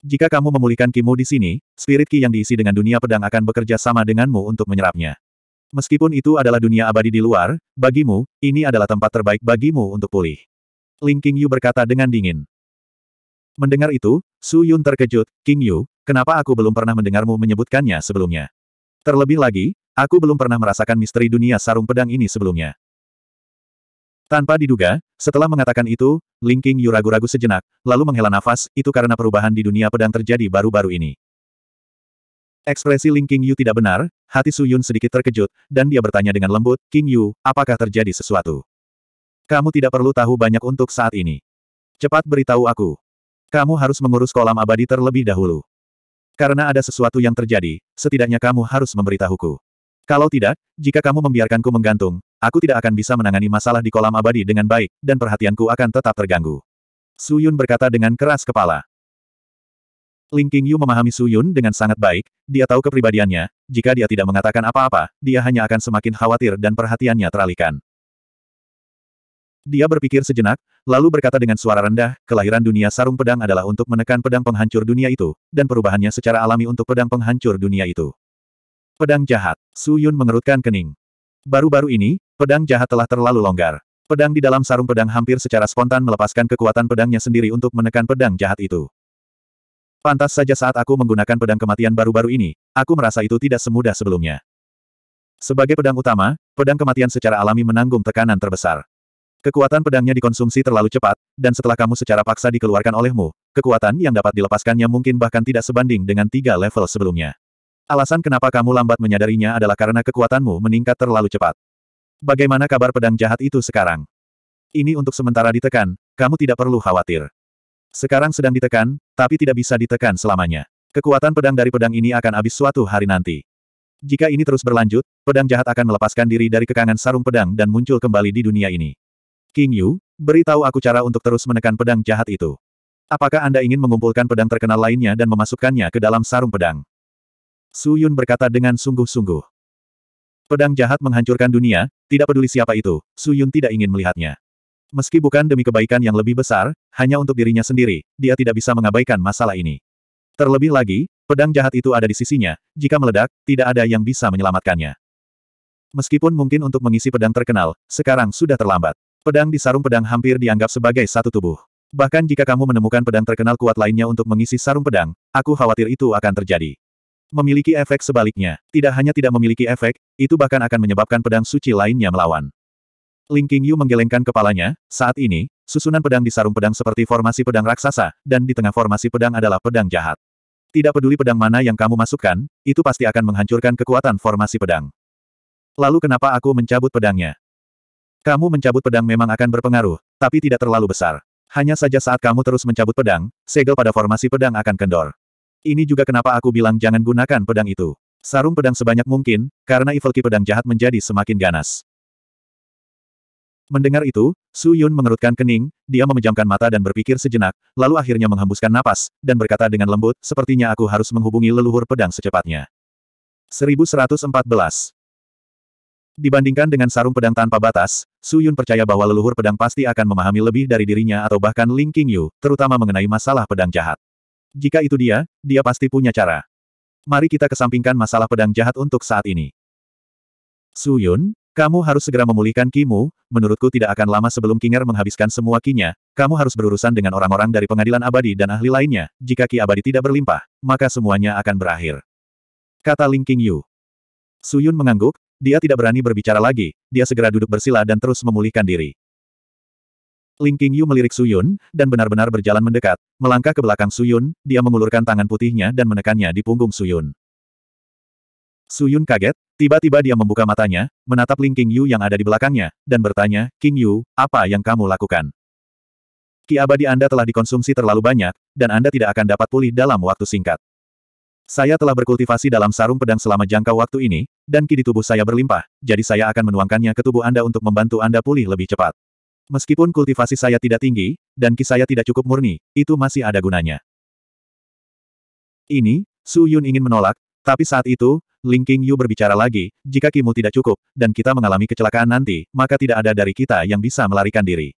Speaker 1: Jika kamu memulihkan Kimu di sini, spirit Ki yang diisi dengan dunia pedang akan bekerja sama denganmu untuk menyerapnya. Meskipun itu adalah dunia abadi di luar, bagimu, ini adalah tempat terbaik bagimu untuk pulih. Ling Qingyu berkata dengan dingin. Mendengar itu, Su Yun terkejut, King Yu, kenapa aku belum pernah mendengarmu menyebutkannya sebelumnya? Terlebih lagi, aku belum pernah merasakan misteri dunia sarung pedang ini sebelumnya. Tanpa diduga, setelah mengatakan itu, Ling Qing Yu ragu-ragu sejenak, lalu menghela nafas, itu karena perubahan di dunia pedang terjadi baru-baru ini. Ekspresi Ling Qing Yu tidak benar, hati Su Yun sedikit terkejut, dan dia bertanya dengan lembut, King Yu, apakah terjadi sesuatu? Kamu tidak perlu tahu banyak untuk saat ini. Cepat beritahu aku. Kamu harus mengurus kolam abadi terlebih dahulu. Karena ada sesuatu yang terjadi, setidaknya kamu harus memberitahuku. Kalau tidak, jika kamu membiarkanku menggantung, aku tidak akan bisa menangani masalah di kolam abadi dengan baik, dan perhatianku akan tetap terganggu. Su Yun berkata dengan keras kepala. Ling Qingyu memahami Su Yun dengan sangat baik, dia tahu kepribadiannya, jika dia tidak mengatakan apa-apa, dia hanya akan semakin khawatir dan perhatiannya teralihkan. Dia berpikir sejenak, Lalu berkata dengan suara rendah, kelahiran dunia sarung pedang adalah untuk menekan pedang penghancur dunia itu, dan perubahannya secara alami untuk pedang penghancur dunia itu. Pedang jahat. Su Yun mengerutkan kening. Baru-baru ini, pedang jahat telah terlalu longgar. Pedang di dalam sarung pedang hampir secara spontan melepaskan kekuatan pedangnya sendiri untuk menekan pedang jahat itu. Pantas saja saat aku menggunakan pedang kematian baru-baru ini, aku merasa itu tidak semudah sebelumnya. Sebagai pedang utama, pedang kematian secara alami menanggung tekanan terbesar. Kekuatan pedangnya dikonsumsi terlalu cepat, dan setelah kamu secara paksa dikeluarkan olehmu, kekuatan yang dapat dilepaskannya mungkin bahkan tidak sebanding dengan tiga level sebelumnya. Alasan kenapa kamu lambat menyadarinya adalah karena kekuatanmu meningkat terlalu cepat. Bagaimana kabar pedang jahat itu sekarang? Ini untuk sementara ditekan, kamu tidak perlu khawatir. Sekarang sedang ditekan, tapi tidak bisa ditekan selamanya. Kekuatan pedang dari pedang ini akan habis suatu hari nanti. Jika ini terus berlanjut, pedang jahat akan melepaskan diri dari kekangan sarung pedang dan muncul kembali di dunia ini. King Yu, beritahu aku cara untuk terus menekan pedang jahat itu. Apakah Anda ingin mengumpulkan pedang terkenal lainnya dan memasukkannya ke dalam sarung pedang? Su Yun berkata dengan sungguh-sungguh. Pedang jahat menghancurkan dunia, tidak peduli siapa itu, Su Yun tidak ingin melihatnya. Meski bukan demi kebaikan yang lebih besar, hanya untuk dirinya sendiri, dia tidak bisa mengabaikan masalah ini. Terlebih lagi, pedang jahat itu ada di sisinya, jika meledak, tidak ada yang bisa menyelamatkannya. Meskipun mungkin untuk mengisi pedang terkenal, sekarang sudah terlambat. Pedang di sarung pedang hampir dianggap sebagai satu tubuh. Bahkan jika kamu menemukan pedang terkenal kuat lainnya untuk mengisi sarung pedang, aku khawatir itu akan terjadi. Memiliki efek sebaliknya. Tidak hanya tidak memiliki efek, itu bahkan akan menyebabkan pedang suci lainnya melawan. Ling Yu menggelengkan kepalanya, saat ini, susunan pedang di sarung pedang seperti formasi pedang raksasa, dan di tengah formasi pedang adalah pedang jahat. Tidak peduli pedang mana yang kamu masukkan, itu pasti akan menghancurkan kekuatan formasi pedang. Lalu kenapa aku mencabut pedangnya? Kamu mencabut pedang memang akan berpengaruh, tapi tidak terlalu besar. Hanya saja saat kamu terus mencabut pedang, segel pada formasi pedang akan kendor. Ini juga kenapa aku bilang jangan gunakan pedang itu. Sarung pedang sebanyak mungkin, karena evil ki pedang jahat menjadi semakin ganas. Mendengar itu, Su Yun mengerutkan kening, dia memejamkan mata dan berpikir sejenak, lalu akhirnya menghembuskan napas, dan berkata dengan lembut, sepertinya aku harus menghubungi leluhur pedang secepatnya. 1114 Dibandingkan dengan sarung pedang tanpa batas, Su Yun percaya bahwa leluhur pedang pasti akan memahami lebih dari dirinya atau bahkan Ling King Yu, terutama mengenai masalah pedang jahat. Jika itu dia, dia pasti punya cara. Mari kita kesampingkan masalah pedang jahat untuk saat ini. Su Yun, kamu harus segera memulihkan kimu, menurutku tidak akan lama sebelum Kinger menghabiskan semua kinya, kamu harus berurusan dengan orang-orang dari pengadilan abadi dan ahli lainnya, jika ki abadi tidak berlimpah, maka semuanya akan berakhir. Kata Ling Yu. Su Yun mengangguk, dia tidak berani berbicara lagi, dia segera duduk bersila dan terus memulihkan diri. Ling Qingyu melirik Su Yun dan benar-benar berjalan mendekat, melangkah ke belakang Su Yun. dia mengulurkan tangan putihnya dan menekannya di punggung Su Yun. Su Yun kaget, tiba-tiba dia membuka matanya, menatap Ling Qingyu yang ada di belakangnya, dan bertanya, King Yu, apa yang kamu lakukan? Ki abadi Anda telah dikonsumsi terlalu banyak, dan Anda tidak akan dapat pulih dalam waktu singkat. Saya telah berkultivasi dalam sarung pedang selama jangka waktu ini, dan ki tubuh saya berlimpah, jadi saya akan menuangkannya ke tubuh Anda untuk membantu Anda pulih lebih cepat. Meskipun kultivasi saya tidak tinggi, dan ki saya tidak cukup murni, itu masih ada gunanya. Ini, Su Yun ingin menolak, tapi saat itu, Ling King Yu berbicara lagi, jika kimu tidak cukup, dan kita mengalami kecelakaan nanti, maka tidak ada dari kita yang bisa melarikan diri.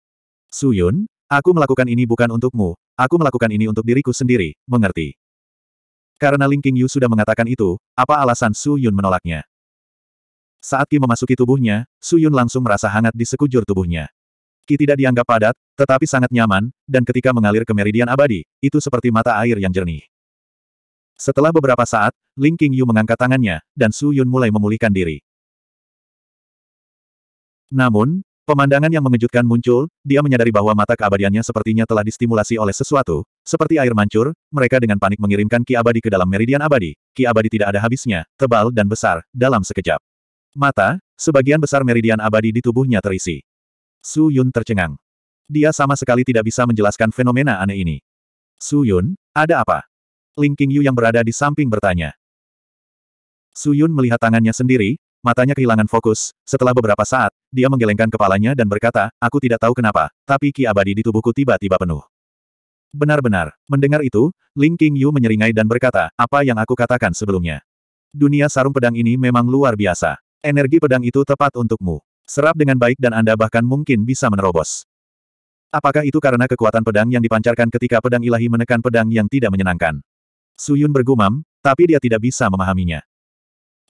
Speaker 1: Su Yun, aku melakukan ini bukan untukmu, aku melakukan ini untuk diriku sendiri, mengerti? Karena Ling Qingyu sudah mengatakan itu, apa alasan Su Yun menolaknya? Saat Ki memasuki tubuhnya, Su Yun langsung merasa hangat di sekujur tubuhnya. Ki tidak dianggap padat, tetapi sangat nyaman, dan ketika mengalir ke meridian abadi, itu seperti mata air yang jernih. Setelah beberapa saat, Ling Qingyu mengangkat tangannya, dan Su Yun mulai memulihkan diri. Namun, Pemandangan yang mengejutkan muncul, dia menyadari bahwa mata keabadiannya sepertinya telah distimulasi oleh sesuatu. Seperti air mancur, mereka dengan panik mengirimkan ki abadi ke dalam meridian abadi. Ki abadi tidak ada habisnya, tebal dan besar, dalam sekejap. Mata, sebagian besar meridian abadi di tubuhnya terisi. Su Yun tercengang. Dia sama sekali tidak bisa menjelaskan fenomena aneh ini. Su Yun, ada apa? Ling Qingyu yang berada di samping bertanya. Su Yun melihat tangannya sendiri, Matanya kehilangan fokus, setelah beberapa saat, dia menggelengkan kepalanya dan berkata, aku tidak tahu kenapa, tapi ki abadi di tubuhku tiba-tiba penuh. Benar-benar, mendengar itu, Ling King Yu menyeringai dan berkata, apa yang aku katakan sebelumnya. Dunia sarung pedang ini memang luar biasa. Energi pedang itu tepat untukmu. Serap dengan baik dan Anda bahkan mungkin bisa menerobos. Apakah itu karena kekuatan pedang yang dipancarkan ketika pedang ilahi menekan pedang yang tidak menyenangkan? Suyun bergumam, tapi dia tidak bisa memahaminya.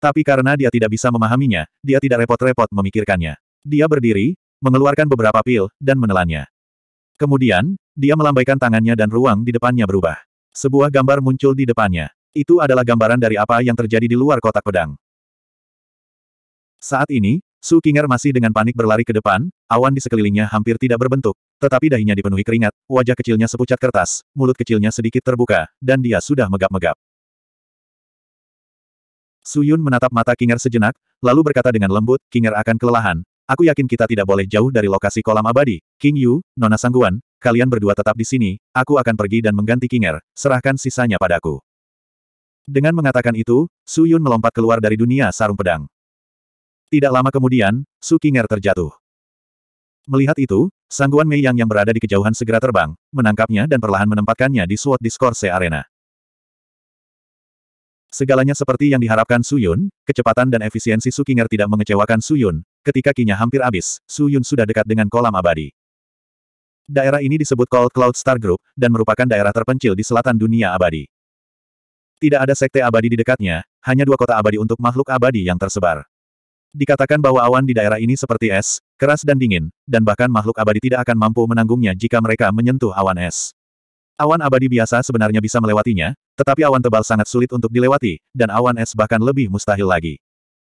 Speaker 1: Tapi karena dia tidak bisa memahaminya, dia tidak repot-repot memikirkannya. Dia berdiri, mengeluarkan beberapa pil, dan menelannya. Kemudian, dia melambaikan tangannya dan ruang di depannya berubah. Sebuah gambar muncul di depannya. Itu adalah gambaran dari apa yang terjadi di luar kotak pedang. Saat ini, Su Kinger masih dengan panik berlari ke depan, awan di sekelilingnya hampir tidak berbentuk, tetapi dahinya dipenuhi keringat, wajah kecilnya sepucat kertas, mulut kecilnya sedikit terbuka, dan dia sudah megap-megap. Suyun menatap mata Kinger sejenak, lalu berkata dengan lembut, Kinger akan kelelahan. Aku yakin kita tidak boleh jauh dari lokasi kolam abadi. King Yu, Nona Sangguan, kalian berdua tetap di sini, aku akan pergi dan mengganti Kinger, serahkan sisanya padaku. Dengan mengatakan itu, Suyun melompat keluar dari dunia sarung pedang. Tidak lama kemudian, Su Kinger terjatuh. Melihat itu, Sangguan Mei Yang yang berada di kejauhan segera terbang, menangkapnya dan perlahan menempatkannya di SWOT Discourse Arena. Segalanya seperti yang diharapkan Suyun, kecepatan dan efisiensi Sukinger tidak mengecewakan Suyun, ketika kinya hampir habis, Suyun sudah dekat dengan kolam abadi. Daerah ini disebut Cold Cloud Star Group, dan merupakan daerah terpencil di selatan dunia abadi. Tidak ada sekte abadi di dekatnya, hanya dua kota abadi untuk makhluk abadi yang tersebar. Dikatakan bahwa awan di daerah ini seperti es, keras dan dingin, dan bahkan makhluk abadi tidak akan mampu menanggungnya jika mereka menyentuh awan es. Awan abadi biasa sebenarnya bisa melewatinya, tetapi awan tebal sangat sulit untuk dilewati, dan awan es bahkan lebih mustahil lagi.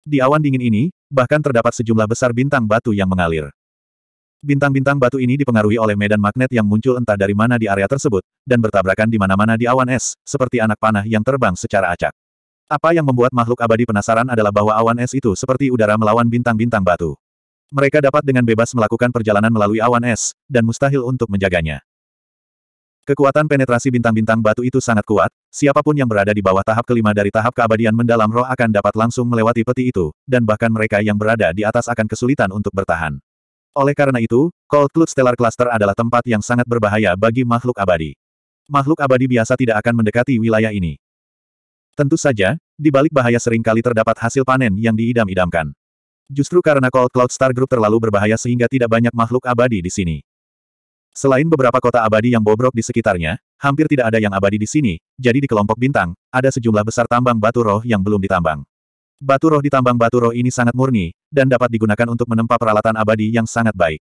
Speaker 1: Di awan dingin ini, bahkan terdapat sejumlah besar bintang batu yang mengalir. Bintang-bintang batu ini dipengaruhi oleh medan magnet yang muncul entah dari mana di area tersebut, dan bertabrakan di mana-mana di awan es, seperti anak panah yang terbang secara acak. Apa yang membuat makhluk abadi penasaran adalah bahwa awan es itu seperti udara melawan bintang-bintang batu. Mereka dapat dengan bebas melakukan perjalanan melalui awan es, dan mustahil untuk menjaganya. Kekuatan penetrasi bintang-bintang batu itu sangat kuat, siapapun yang berada di bawah tahap kelima dari tahap keabadian mendalam roh akan dapat langsung melewati peti itu, dan bahkan mereka yang berada di atas akan kesulitan untuk bertahan. Oleh karena itu, Cold Cloud Stellar Cluster adalah tempat yang sangat berbahaya bagi makhluk abadi. Makhluk abadi biasa tidak akan mendekati wilayah ini. Tentu saja, di balik bahaya seringkali terdapat hasil panen yang diidam-idamkan. Justru karena Cold Cloud Star Group terlalu berbahaya sehingga tidak banyak makhluk abadi di sini. Selain beberapa kota abadi yang bobrok di sekitarnya, hampir tidak ada yang abadi di sini, jadi di kelompok bintang, ada sejumlah besar tambang batu roh yang belum ditambang. Batu roh di tambang batu roh ini sangat murni, dan dapat digunakan untuk menempa peralatan abadi yang sangat baik.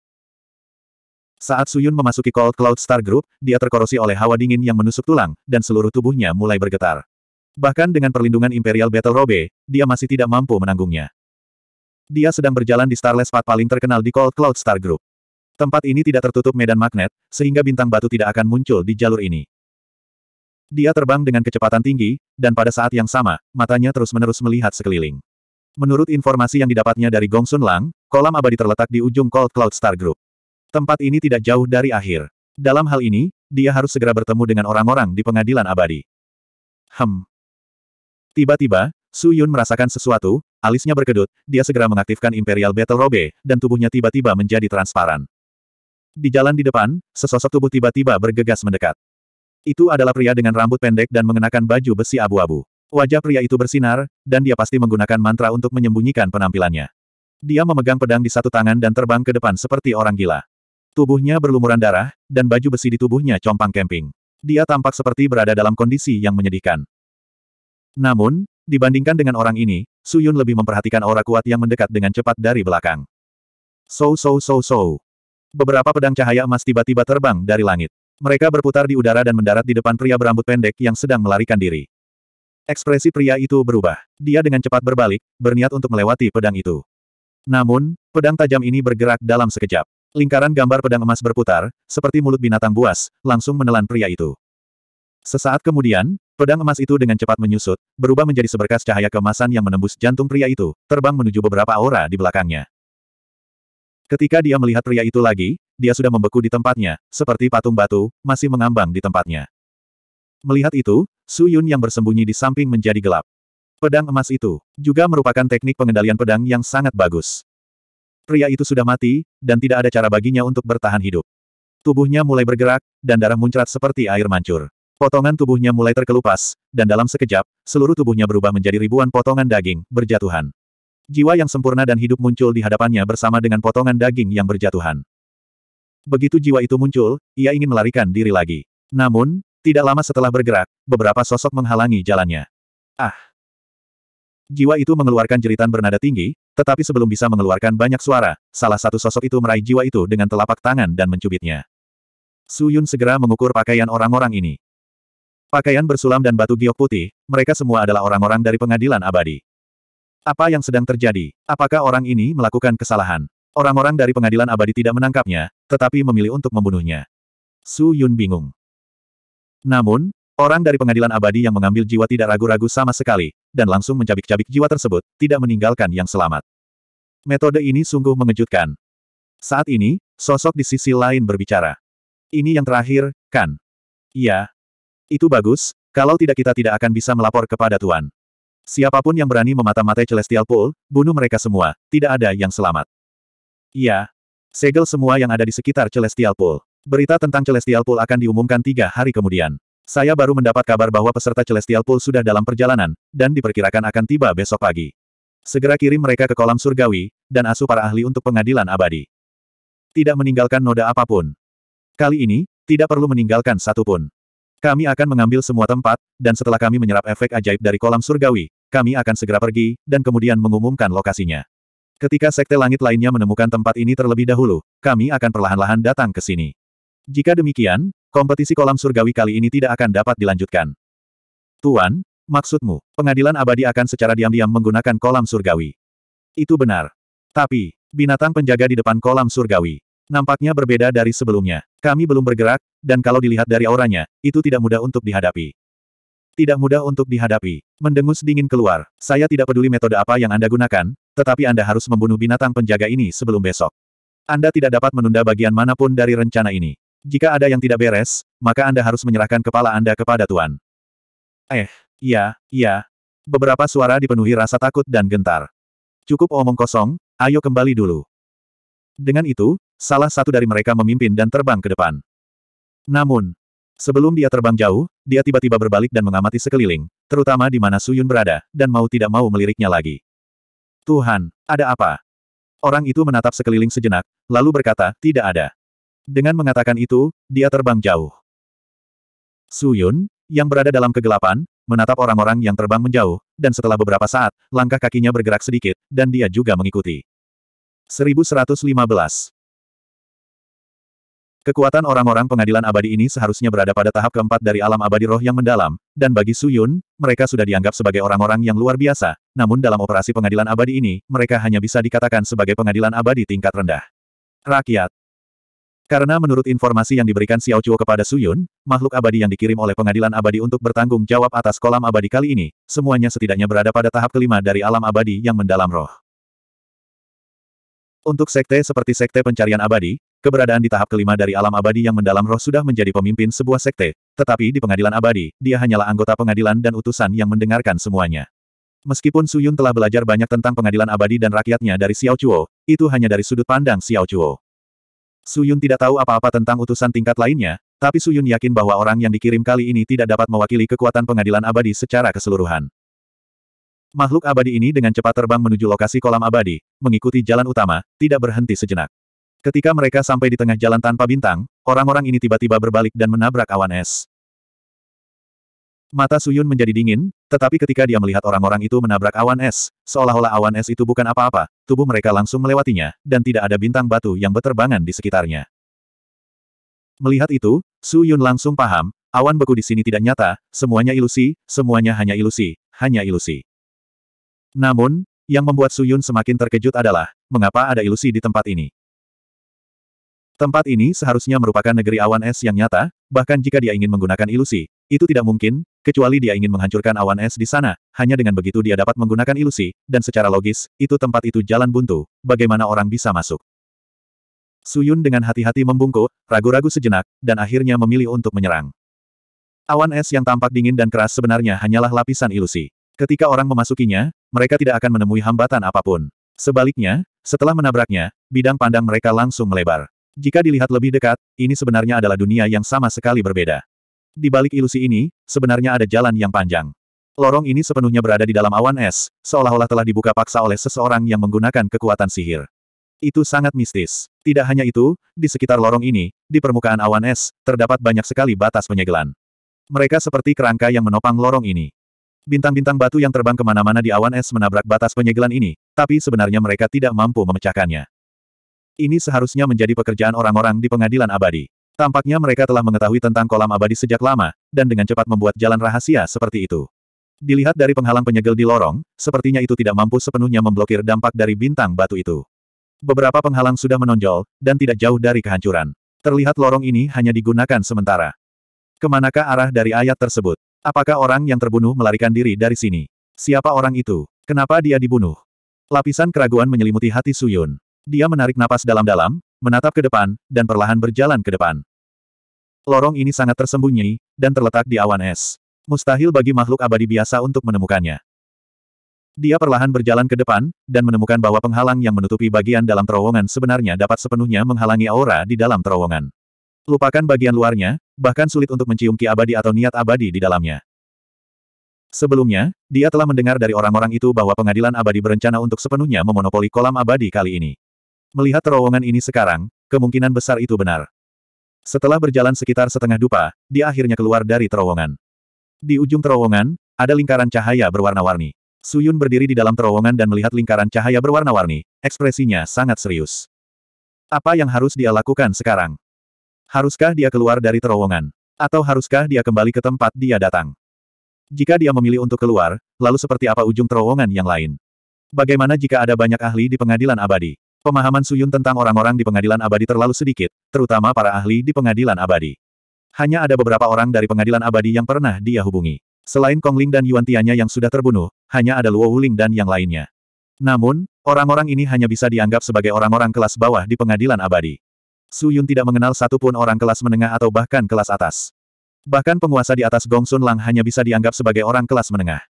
Speaker 1: Saat Suyun memasuki Cold Cloud Star Group, dia terkorosi oleh hawa dingin yang menusuk tulang, dan seluruh tubuhnya mulai bergetar. Bahkan dengan perlindungan Imperial Battle Robe, dia masih tidak mampu menanggungnya. Dia sedang berjalan di Starless Path paling terkenal di Cold Cloud Star Group. Tempat ini tidak tertutup medan magnet, sehingga bintang batu tidak akan muncul di jalur ini. Dia terbang dengan kecepatan tinggi, dan pada saat yang sama, matanya terus-menerus melihat sekeliling. Menurut informasi yang didapatnya dari Gong Sun Lang, kolam abadi terletak di ujung Cold Cloud Star Group. Tempat ini tidak jauh dari akhir. Dalam hal ini, dia harus segera bertemu dengan orang-orang di pengadilan abadi. Hem. Tiba-tiba, Su Yun merasakan sesuatu, alisnya berkedut, dia segera mengaktifkan Imperial Battle Robe, dan tubuhnya tiba-tiba menjadi transparan. Di jalan di depan, sesosok tubuh tiba-tiba bergegas mendekat. Itu adalah pria dengan rambut pendek dan mengenakan baju besi abu-abu. Wajah pria itu bersinar, dan dia pasti menggunakan mantra untuk menyembunyikan penampilannya. Dia memegang pedang di satu tangan dan terbang ke depan seperti orang gila. Tubuhnya berlumuran darah, dan baju besi di tubuhnya compang kemping. Dia tampak seperti berada dalam kondisi yang menyedihkan. Namun, dibandingkan dengan orang ini, Suyun lebih memperhatikan aura kuat yang mendekat dengan cepat dari belakang. So so so so. Beberapa pedang cahaya emas tiba-tiba terbang dari langit. Mereka berputar di udara dan mendarat di depan pria berambut pendek yang sedang melarikan diri. Ekspresi pria itu berubah. Dia dengan cepat berbalik, berniat untuk melewati pedang itu. Namun, pedang tajam ini bergerak dalam sekejap. Lingkaran gambar pedang emas berputar, seperti mulut binatang buas, langsung menelan pria itu. Sesaat kemudian, pedang emas itu dengan cepat menyusut, berubah menjadi seberkas cahaya kemasan yang menembus jantung pria itu, terbang menuju beberapa aura di belakangnya. Ketika dia melihat pria itu lagi, dia sudah membeku di tempatnya, seperti patung batu, masih mengambang di tempatnya. Melihat itu, Su Yun yang bersembunyi di samping menjadi gelap. Pedang emas itu, juga merupakan teknik pengendalian pedang yang sangat bagus. Pria itu sudah mati, dan tidak ada cara baginya untuk bertahan hidup. Tubuhnya mulai bergerak, dan darah muncrat seperti air mancur. Potongan tubuhnya mulai terkelupas, dan dalam sekejap, seluruh tubuhnya berubah menjadi ribuan potongan daging, berjatuhan. Jiwa yang sempurna dan hidup muncul di hadapannya bersama dengan potongan daging yang berjatuhan. Begitu jiwa itu muncul, ia ingin melarikan diri lagi. Namun, tidak lama setelah bergerak, beberapa sosok menghalangi jalannya. Ah! Jiwa itu mengeluarkan jeritan bernada tinggi, tetapi sebelum bisa mengeluarkan banyak suara, salah satu sosok itu meraih jiwa itu dengan telapak tangan dan mencubitnya. Su Yun segera mengukur pakaian orang-orang ini. Pakaian bersulam dan batu giok putih, mereka semua adalah orang-orang dari pengadilan abadi. Apa yang sedang terjadi? Apakah orang ini melakukan kesalahan? Orang-orang dari pengadilan abadi tidak menangkapnya, tetapi memilih untuk membunuhnya. Su Yun bingung. Namun, orang dari pengadilan abadi yang mengambil jiwa tidak ragu-ragu sama sekali, dan langsung mencabik-cabik jiwa tersebut, tidak meninggalkan yang selamat. Metode ini sungguh mengejutkan. Saat ini, sosok di sisi lain berbicara. Ini yang terakhir, kan? Iya. Itu bagus, kalau tidak kita tidak akan bisa melapor kepada Tuan. Siapapun yang berani memata-matai Celestial Pool, bunuh mereka semua, tidak ada yang selamat. Iya. Segel semua yang ada di sekitar Celestial Pool. Berita tentang Celestial Pool akan diumumkan tiga hari kemudian. Saya baru mendapat kabar bahwa peserta Celestial Pool sudah dalam perjalanan, dan diperkirakan akan tiba besok pagi. Segera kirim mereka ke kolam surgawi, dan asuh para ahli untuk pengadilan abadi. Tidak meninggalkan noda apapun. Kali ini, tidak perlu meninggalkan satupun. Kami akan mengambil semua tempat, dan setelah kami menyerap efek ajaib dari kolam surgawi, kami akan segera pergi, dan kemudian mengumumkan lokasinya. Ketika sekte langit lainnya menemukan tempat ini terlebih dahulu, kami akan perlahan-lahan datang ke sini. Jika demikian, kompetisi kolam surgawi kali ini tidak akan dapat dilanjutkan. Tuan, maksudmu, pengadilan abadi akan secara diam-diam menggunakan kolam surgawi. Itu benar. Tapi, binatang penjaga di depan kolam surgawi. Nampaknya berbeda dari sebelumnya. Kami belum bergerak, dan kalau dilihat dari auranya, itu tidak mudah untuk dihadapi. Tidak mudah untuk dihadapi. Mendengus dingin keluar. Saya tidak peduli metode apa yang Anda gunakan, tetapi Anda harus membunuh binatang penjaga ini sebelum besok. Anda tidak dapat menunda bagian manapun dari rencana ini. Jika ada yang tidak beres, maka Anda harus menyerahkan kepala Anda kepada Tuan. Eh, ya, ya. Beberapa suara dipenuhi rasa takut dan gentar. Cukup omong kosong, ayo kembali dulu. Dengan itu, salah satu dari mereka memimpin dan terbang ke depan. Namun, sebelum dia terbang jauh, dia tiba-tiba berbalik dan mengamati sekeliling, terutama di mana Suyun berada, dan mau tidak mau meliriknya lagi. Tuhan, ada apa? Orang itu menatap sekeliling sejenak, lalu berkata, tidak ada. Dengan mengatakan itu, dia terbang jauh. Suyun, yang berada dalam kegelapan, menatap orang-orang yang terbang menjauh, dan setelah beberapa saat, langkah kakinya bergerak sedikit, dan dia juga mengikuti. 1115 Kekuatan orang-orang pengadilan abadi ini seharusnya berada pada tahap keempat dari alam abadi roh yang mendalam, dan bagi Su Yun, mereka sudah dianggap sebagai orang-orang yang luar biasa, namun dalam operasi pengadilan abadi ini, mereka hanya bisa dikatakan sebagai pengadilan abadi tingkat rendah. Rakyat Karena menurut informasi yang diberikan Xiao Chuo kepada Su Yun, makhluk abadi yang dikirim oleh pengadilan abadi untuk bertanggung jawab atas kolam abadi kali ini, semuanya setidaknya berada pada tahap kelima dari alam abadi yang mendalam roh. Untuk sekte seperti sekte pencarian abadi, Keberadaan di tahap kelima dari alam abadi yang mendalam roh sudah menjadi pemimpin sebuah sekte, tetapi di pengadilan abadi, dia hanyalah anggota pengadilan dan utusan yang mendengarkan semuanya. Meskipun Suyun telah belajar banyak tentang pengadilan abadi dan rakyatnya dari Xiao Chuo, itu hanya dari sudut pandang Xiao Chuo. Suyun tidak tahu apa-apa tentang utusan tingkat lainnya, tapi Suyun yakin bahwa orang yang dikirim kali ini tidak dapat mewakili kekuatan pengadilan abadi secara keseluruhan. Makhluk abadi ini dengan cepat terbang menuju lokasi kolam abadi, mengikuti jalan utama, tidak berhenti sejenak. Ketika mereka sampai di tengah jalan tanpa bintang, orang-orang ini tiba-tiba berbalik dan menabrak awan es. Mata Suyun menjadi dingin, tetapi ketika dia melihat orang-orang itu menabrak awan es, seolah-olah awan es itu bukan apa-apa, tubuh mereka langsung melewatinya, dan tidak ada bintang batu yang beterbangan di sekitarnya. Melihat itu, Suyun langsung paham, awan beku di sini tidak nyata, semuanya ilusi, semuanya hanya ilusi, hanya ilusi. Namun, yang membuat Suyun semakin terkejut adalah, mengapa ada ilusi di tempat ini? Tempat ini seharusnya merupakan negeri awan es yang nyata, bahkan jika dia ingin menggunakan ilusi, itu tidak mungkin, kecuali dia ingin menghancurkan awan es di sana, hanya dengan begitu dia dapat menggunakan ilusi, dan secara logis, itu tempat itu jalan buntu, bagaimana orang bisa masuk. Suyun dengan hati-hati membungkuk, ragu-ragu sejenak, dan akhirnya memilih untuk menyerang. Awan es yang tampak dingin dan keras sebenarnya hanyalah lapisan ilusi. Ketika orang memasukinya, mereka tidak akan menemui hambatan apapun. Sebaliknya, setelah menabraknya, bidang pandang mereka langsung melebar. Jika dilihat lebih dekat, ini sebenarnya adalah dunia yang sama sekali berbeda. Di balik ilusi ini, sebenarnya ada jalan yang panjang. Lorong ini sepenuhnya berada di dalam awan es, seolah-olah telah dibuka paksa oleh seseorang yang menggunakan kekuatan sihir. Itu sangat mistis. Tidak hanya itu, di sekitar lorong ini, di permukaan awan es, terdapat banyak sekali batas penyegelan. Mereka seperti kerangka yang menopang lorong ini. Bintang-bintang batu yang terbang kemana-mana di awan es menabrak batas penyegelan ini, tapi sebenarnya mereka tidak mampu memecahkannya. Ini seharusnya menjadi pekerjaan orang-orang di pengadilan abadi. Tampaknya mereka telah mengetahui tentang kolam abadi sejak lama, dan dengan cepat membuat jalan rahasia seperti itu. Dilihat dari penghalang penyegel di lorong, sepertinya itu tidak mampu sepenuhnya memblokir dampak dari bintang batu itu. Beberapa penghalang sudah menonjol, dan tidak jauh dari kehancuran. Terlihat lorong ini hanya digunakan sementara. Kemanakah arah dari ayat tersebut? Apakah orang yang terbunuh melarikan diri dari sini? Siapa orang itu? Kenapa dia dibunuh? Lapisan keraguan menyelimuti hati Suyun. Dia menarik napas dalam-dalam, menatap ke depan, dan perlahan berjalan ke depan. Lorong ini sangat tersembunyi, dan terletak di awan es. Mustahil bagi makhluk abadi biasa untuk menemukannya. Dia perlahan berjalan ke depan, dan menemukan bahwa penghalang yang menutupi bagian dalam terowongan sebenarnya dapat sepenuhnya menghalangi aura di dalam terowongan. Lupakan bagian luarnya, bahkan sulit untuk mencium ki abadi atau niat abadi di dalamnya. Sebelumnya, dia telah mendengar dari orang-orang itu bahwa pengadilan abadi berencana untuk sepenuhnya memonopoli kolam abadi kali ini. Melihat terowongan ini sekarang, kemungkinan besar itu benar. Setelah berjalan sekitar setengah dupa, dia akhirnya keluar dari terowongan. Di ujung terowongan, ada lingkaran cahaya berwarna-warni. Suyun berdiri di dalam terowongan dan melihat lingkaran cahaya berwarna-warni, ekspresinya sangat serius. Apa yang harus dia lakukan sekarang? Haruskah dia keluar dari terowongan? Atau haruskah dia kembali ke tempat dia datang? Jika dia memilih untuk keluar, lalu seperti apa ujung terowongan yang lain? Bagaimana jika ada banyak ahli di pengadilan abadi? Pemahaman Suyun tentang orang-orang di pengadilan abadi terlalu sedikit, terutama para ahli di pengadilan abadi. Hanya ada beberapa orang dari pengadilan abadi yang pernah dia hubungi. Selain Kong Ling dan Yuan Tianya yang sudah terbunuh, hanya ada Luo Wuling dan yang lainnya. Namun, orang-orang ini hanya bisa dianggap sebagai orang-orang kelas bawah di pengadilan abadi. Su Yun tidak mengenal satupun orang kelas menengah atau bahkan kelas atas. Bahkan penguasa di atas Gong Sun Lang hanya bisa dianggap sebagai orang kelas menengah.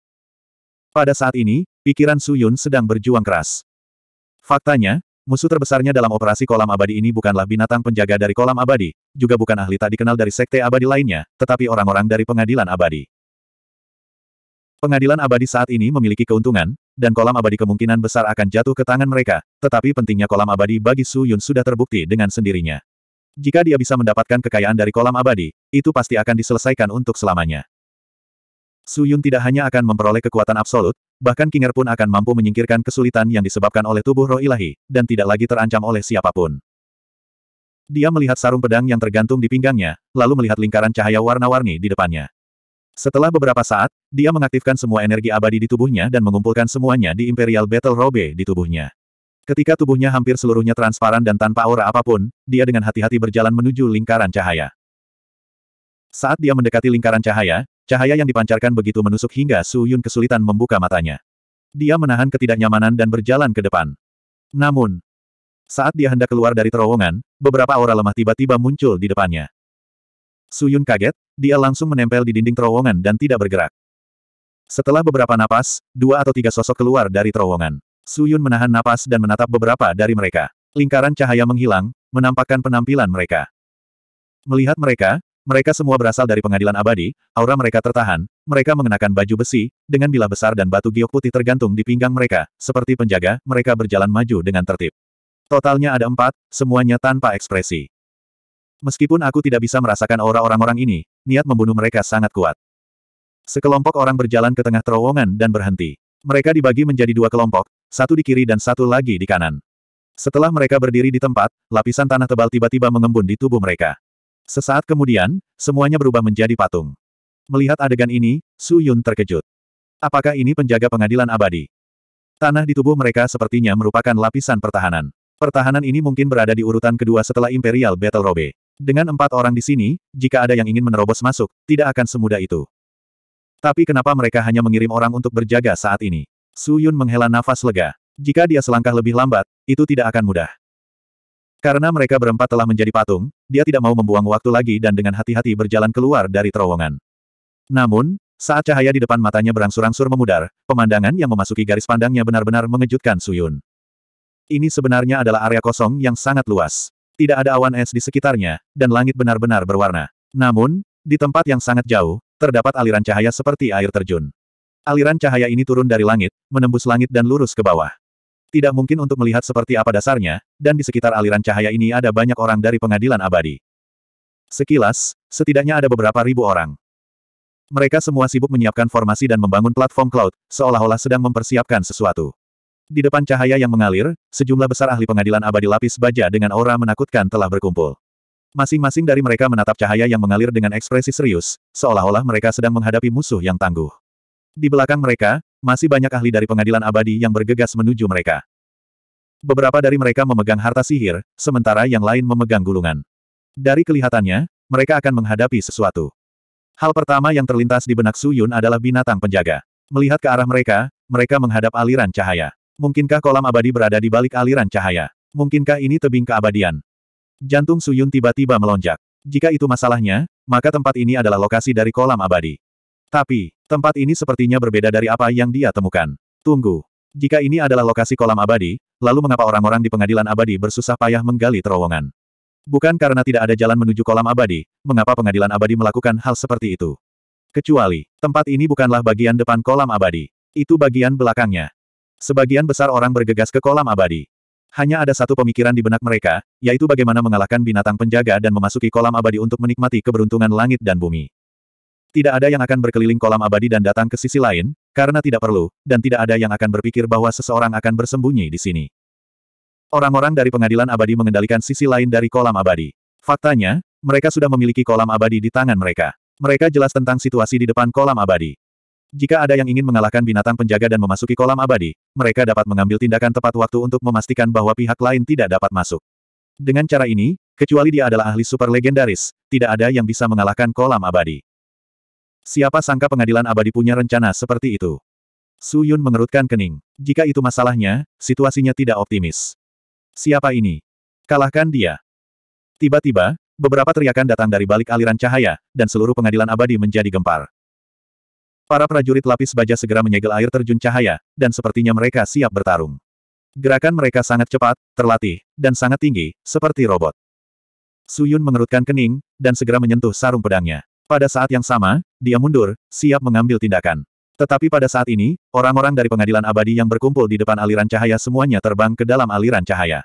Speaker 1: Pada saat ini, pikiran Su Yun sedang berjuang keras. Faktanya, Musuh terbesarnya dalam operasi kolam abadi ini bukanlah binatang penjaga dari kolam abadi, juga bukan ahli tak dikenal dari sekte abadi lainnya, tetapi orang-orang dari pengadilan abadi. Pengadilan abadi saat ini memiliki keuntungan, dan kolam abadi kemungkinan besar akan jatuh ke tangan mereka, tetapi pentingnya kolam abadi bagi Su Yun sudah terbukti dengan sendirinya. Jika dia bisa mendapatkan kekayaan dari kolam abadi, itu pasti akan diselesaikan untuk selamanya. Su Yun tidak hanya akan memperoleh kekuatan absolut, bahkan Kinger pun akan mampu menyingkirkan kesulitan yang disebabkan oleh tubuh roh ilahi, dan tidak lagi terancam oleh siapapun. Dia melihat sarung pedang yang tergantung di pinggangnya, lalu melihat lingkaran cahaya warna-warni di depannya. Setelah beberapa saat, dia mengaktifkan semua energi abadi di tubuhnya dan mengumpulkan semuanya di Imperial Battle Robe di tubuhnya. Ketika tubuhnya hampir seluruhnya transparan dan tanpa aura apapun, dia dengan hati-hati berjalan menuju lingkaran cahaya. Saat dia mendekati lingkaran cahaya, Cahaya yang dipancarkan begitu menusuk hingga Su Yun kesulitan membuka matanya. Dia menahan ketidaknyamanan dan berjalan ke depan. Namun, saat dia hendak keluar dari terowongan, beberapa aura lemah tiba-tiba muncul di depannya. Su Yun kaget, dia langsung menempel di dinding terowongan dan tidak bergerak. Setelah beberapa napas, dua atau tiga sosok keluar dari terowongan. Su Yun menahan napas dan menatap beberapa dari mereka. Lingkaran cahaya menghilang, menampakkan penampilan mereka. Melihat mereka, mereka semua berasal dari pengadilan abadi, aura mereka tertahan, mereka mengenakan baju besi, dengan bilah besar dan batu giok putih tergantung di pinggang mereka, seperti penjaga, mereka berjalan maju dengan tertib. Totalnya ada empat, semuanya tanpa ekspresi. Meskipun aku tidak bisa merasakan aura orang-orang ini, niat membunuh mereka sangat kuat. Sekelompok orang berjalan ke tengah terowongan dan berhenti. Mereka dibagi menjadi dua kelompok, satu di kiri dan satu lagi di kanan. Setelah mereka berdiri di tempat, lapisan tanah tebal tiba-tiba mengembun di tubuh mereka. Sesaat kemudian, semuanya berubah menjadi patung. Melihat adegan ini, Su Yun terkejut. Apakah ini penjaga pengadilan abadi? Tanah di tubuh mereka sepertinya merupakan lapisan pertahanan. Pertahanan ini mungkin berada di urutan kedua setelah Imperial Battle Robe. Dengan empat orang di sini, jika ada yang ingin menerobos masuk, tidak akan semudah itu. Tapi kenapa mereka hanya mengirim orang untuk berjaga saat ini? Su Yun menghela nafas lega. Jika dia selangkah lebih lambat, itu tidak akan mudah. Karena mereka berempat telah menjadi patung, dia tidak mau membuang waktu lagi dan dengan hati-hati berjalan keluar dari terowongan. Namun, saat cahaya di depan matanya berangsur-angsur memudar, pemandangan yang memasuki garis pandangnya benar-benar mengejutkan Suyun. Ini sebenarnya adalah area kosong yang sangat luas. Tidak ada awan es di sekitarnya, dan langit benar-benar berwarna. Namun, di tempat yang sangat jauh, terdapat aliran cahaya seperti air terjun. Aliran cahaya ini turun dari langit, menembus langit dan lurus ke bawah tidak mungkin untuk melihat seperti apa dasarnya, dan di sekitar aliran cahaya ini ada banyak orang dari pengadilan abadi. Sekilas, setidaknya ada beberapa ribu orang. Mereka semua sibuk menyiapkan formasi dan membangun platform cloud, seolah-olah sedang mempersiapkan sesuatu. Di depan cahaya yang mengalir, sejumlah besar ahli pengadilan abadi lapis baja dengan aura menakutkan telah berkumpul. Masing-masing dari mereka menatap cahaya yang mengalir dengan ekspresi serius, seolah-olah mereka sedang menghadapi musuh yang tangguh. Di belakang mereka, masih banyak ahli dari pengadilan abadi yang bergegas menuju mereka. Beberapa dari mereka memegang harta sihir, sementara yang lain memegang gulungan. Dari kelihatannya, mereka akan menghadapi sesuatu. Hal pertama yang terlintas di benak Suyun adalah binatang penjaga. Melihat ke arah mereka, mereka menghadap aliran cahaya. Mungkinkah kolam abadi berada di balik aliran cahaya? Mungkinkah ini tebing keabadian? Jantung Suyun tiba-tiba melonjak. Jika itu masalahnya, maka tempat ini adalah lokasi dari kolam abadi. Tapi, Tempat ini sepertinya berbeda dari apa yang dia temukan. Tunggu. Jika ini adalah lokasi kolam abadi, lalu mengapa orang-orang di pengadilan abadi bersusah payah menggali terowongan? Bukan karena tidak ada jalan menuju kolam abadi, mengapa pengadilan abadi melakukan hal seperti itu? Kecuali, tempat ini bukanlah bagian depan kolam abadi. Itu bagian belakangnya. Sebagian besar orang bergegas ke kolam abadi. Hanya ada satu pemikiran di benak mereka, yaitu bagaimana mengalahkan binatang penjaga dan memasuki kolam abadi untuk menikmati keberuntungan langit dan bumi. Tidak ada yang akan berkeliling kolam abadi dan datang ke sisi lain, karena tidak perlu, dan tidak ada yang akan berpikir bahwa seseorang akan bersembunyi di sini. Orang-orang dari pengadilan abadi mengendalikan sisi lain dari kolam abadi. Faktanya, mereka sudah memiliki kolam abadi di tangan mereka. Mereka jelas tentang situasi di depan kolam abadi. Jika ada yang ingin mengalahkan binatang penjaga dan memasuki kolam abadi, mereka dapat mengambil tindakan tepat waktu untuk memastikan bahwa pihak lain tidak dapat masuk. Dengan cara ini, kecuali dia adalah ahli super legendaris, tidak ada yang bisa mengalahkan kolam abadi. Siapa sangka pengadilan abadi punya rencana seperti itu. Su Yun mengerutkan kening. Jika itu masalahnya, situasinya tidak optimis. Siapa ini? Kalahkan dia. Tiba-tiba, beberapa teriakan datang dari balik aliran cahaya, dan seluruh pengadilan abadi menjadi gempar. Para prajurit lapis baja segera menyegel air terjun cahaya, dan sepertinya mereka siap bertarung. Gerakan mereka sangat cepat, terlatih, dan sangat tinggi, seperti robot. Suyun mengerutkan kening, dan segera menyentuh sarung pedangnya. Pada saat yang sama, dia mundur, siap mengambil tindakan. Tetapi pada saat ini, orang-orang dari pengadilan abadi yang berkumpul di depan aliran cahaya semuanya terbang ke dalam aliran cahaya.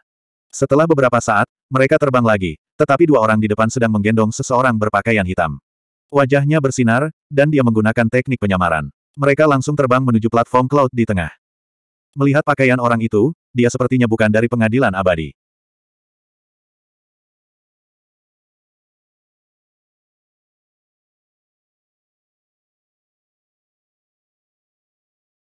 Speaker 1: Setelah beberapa saat, mereka terbang lagi, tetapi dua orang di depan sedang menggendong seseorang berpakaian hitam. Wajahnya bersinar, dan dia menggunakan teknik penyamaran. Mereka langsung terbang menuju platform cloud di tengah. Melihat pakaian orang itu, dia sepertinya bukan dari pengadilan abadi.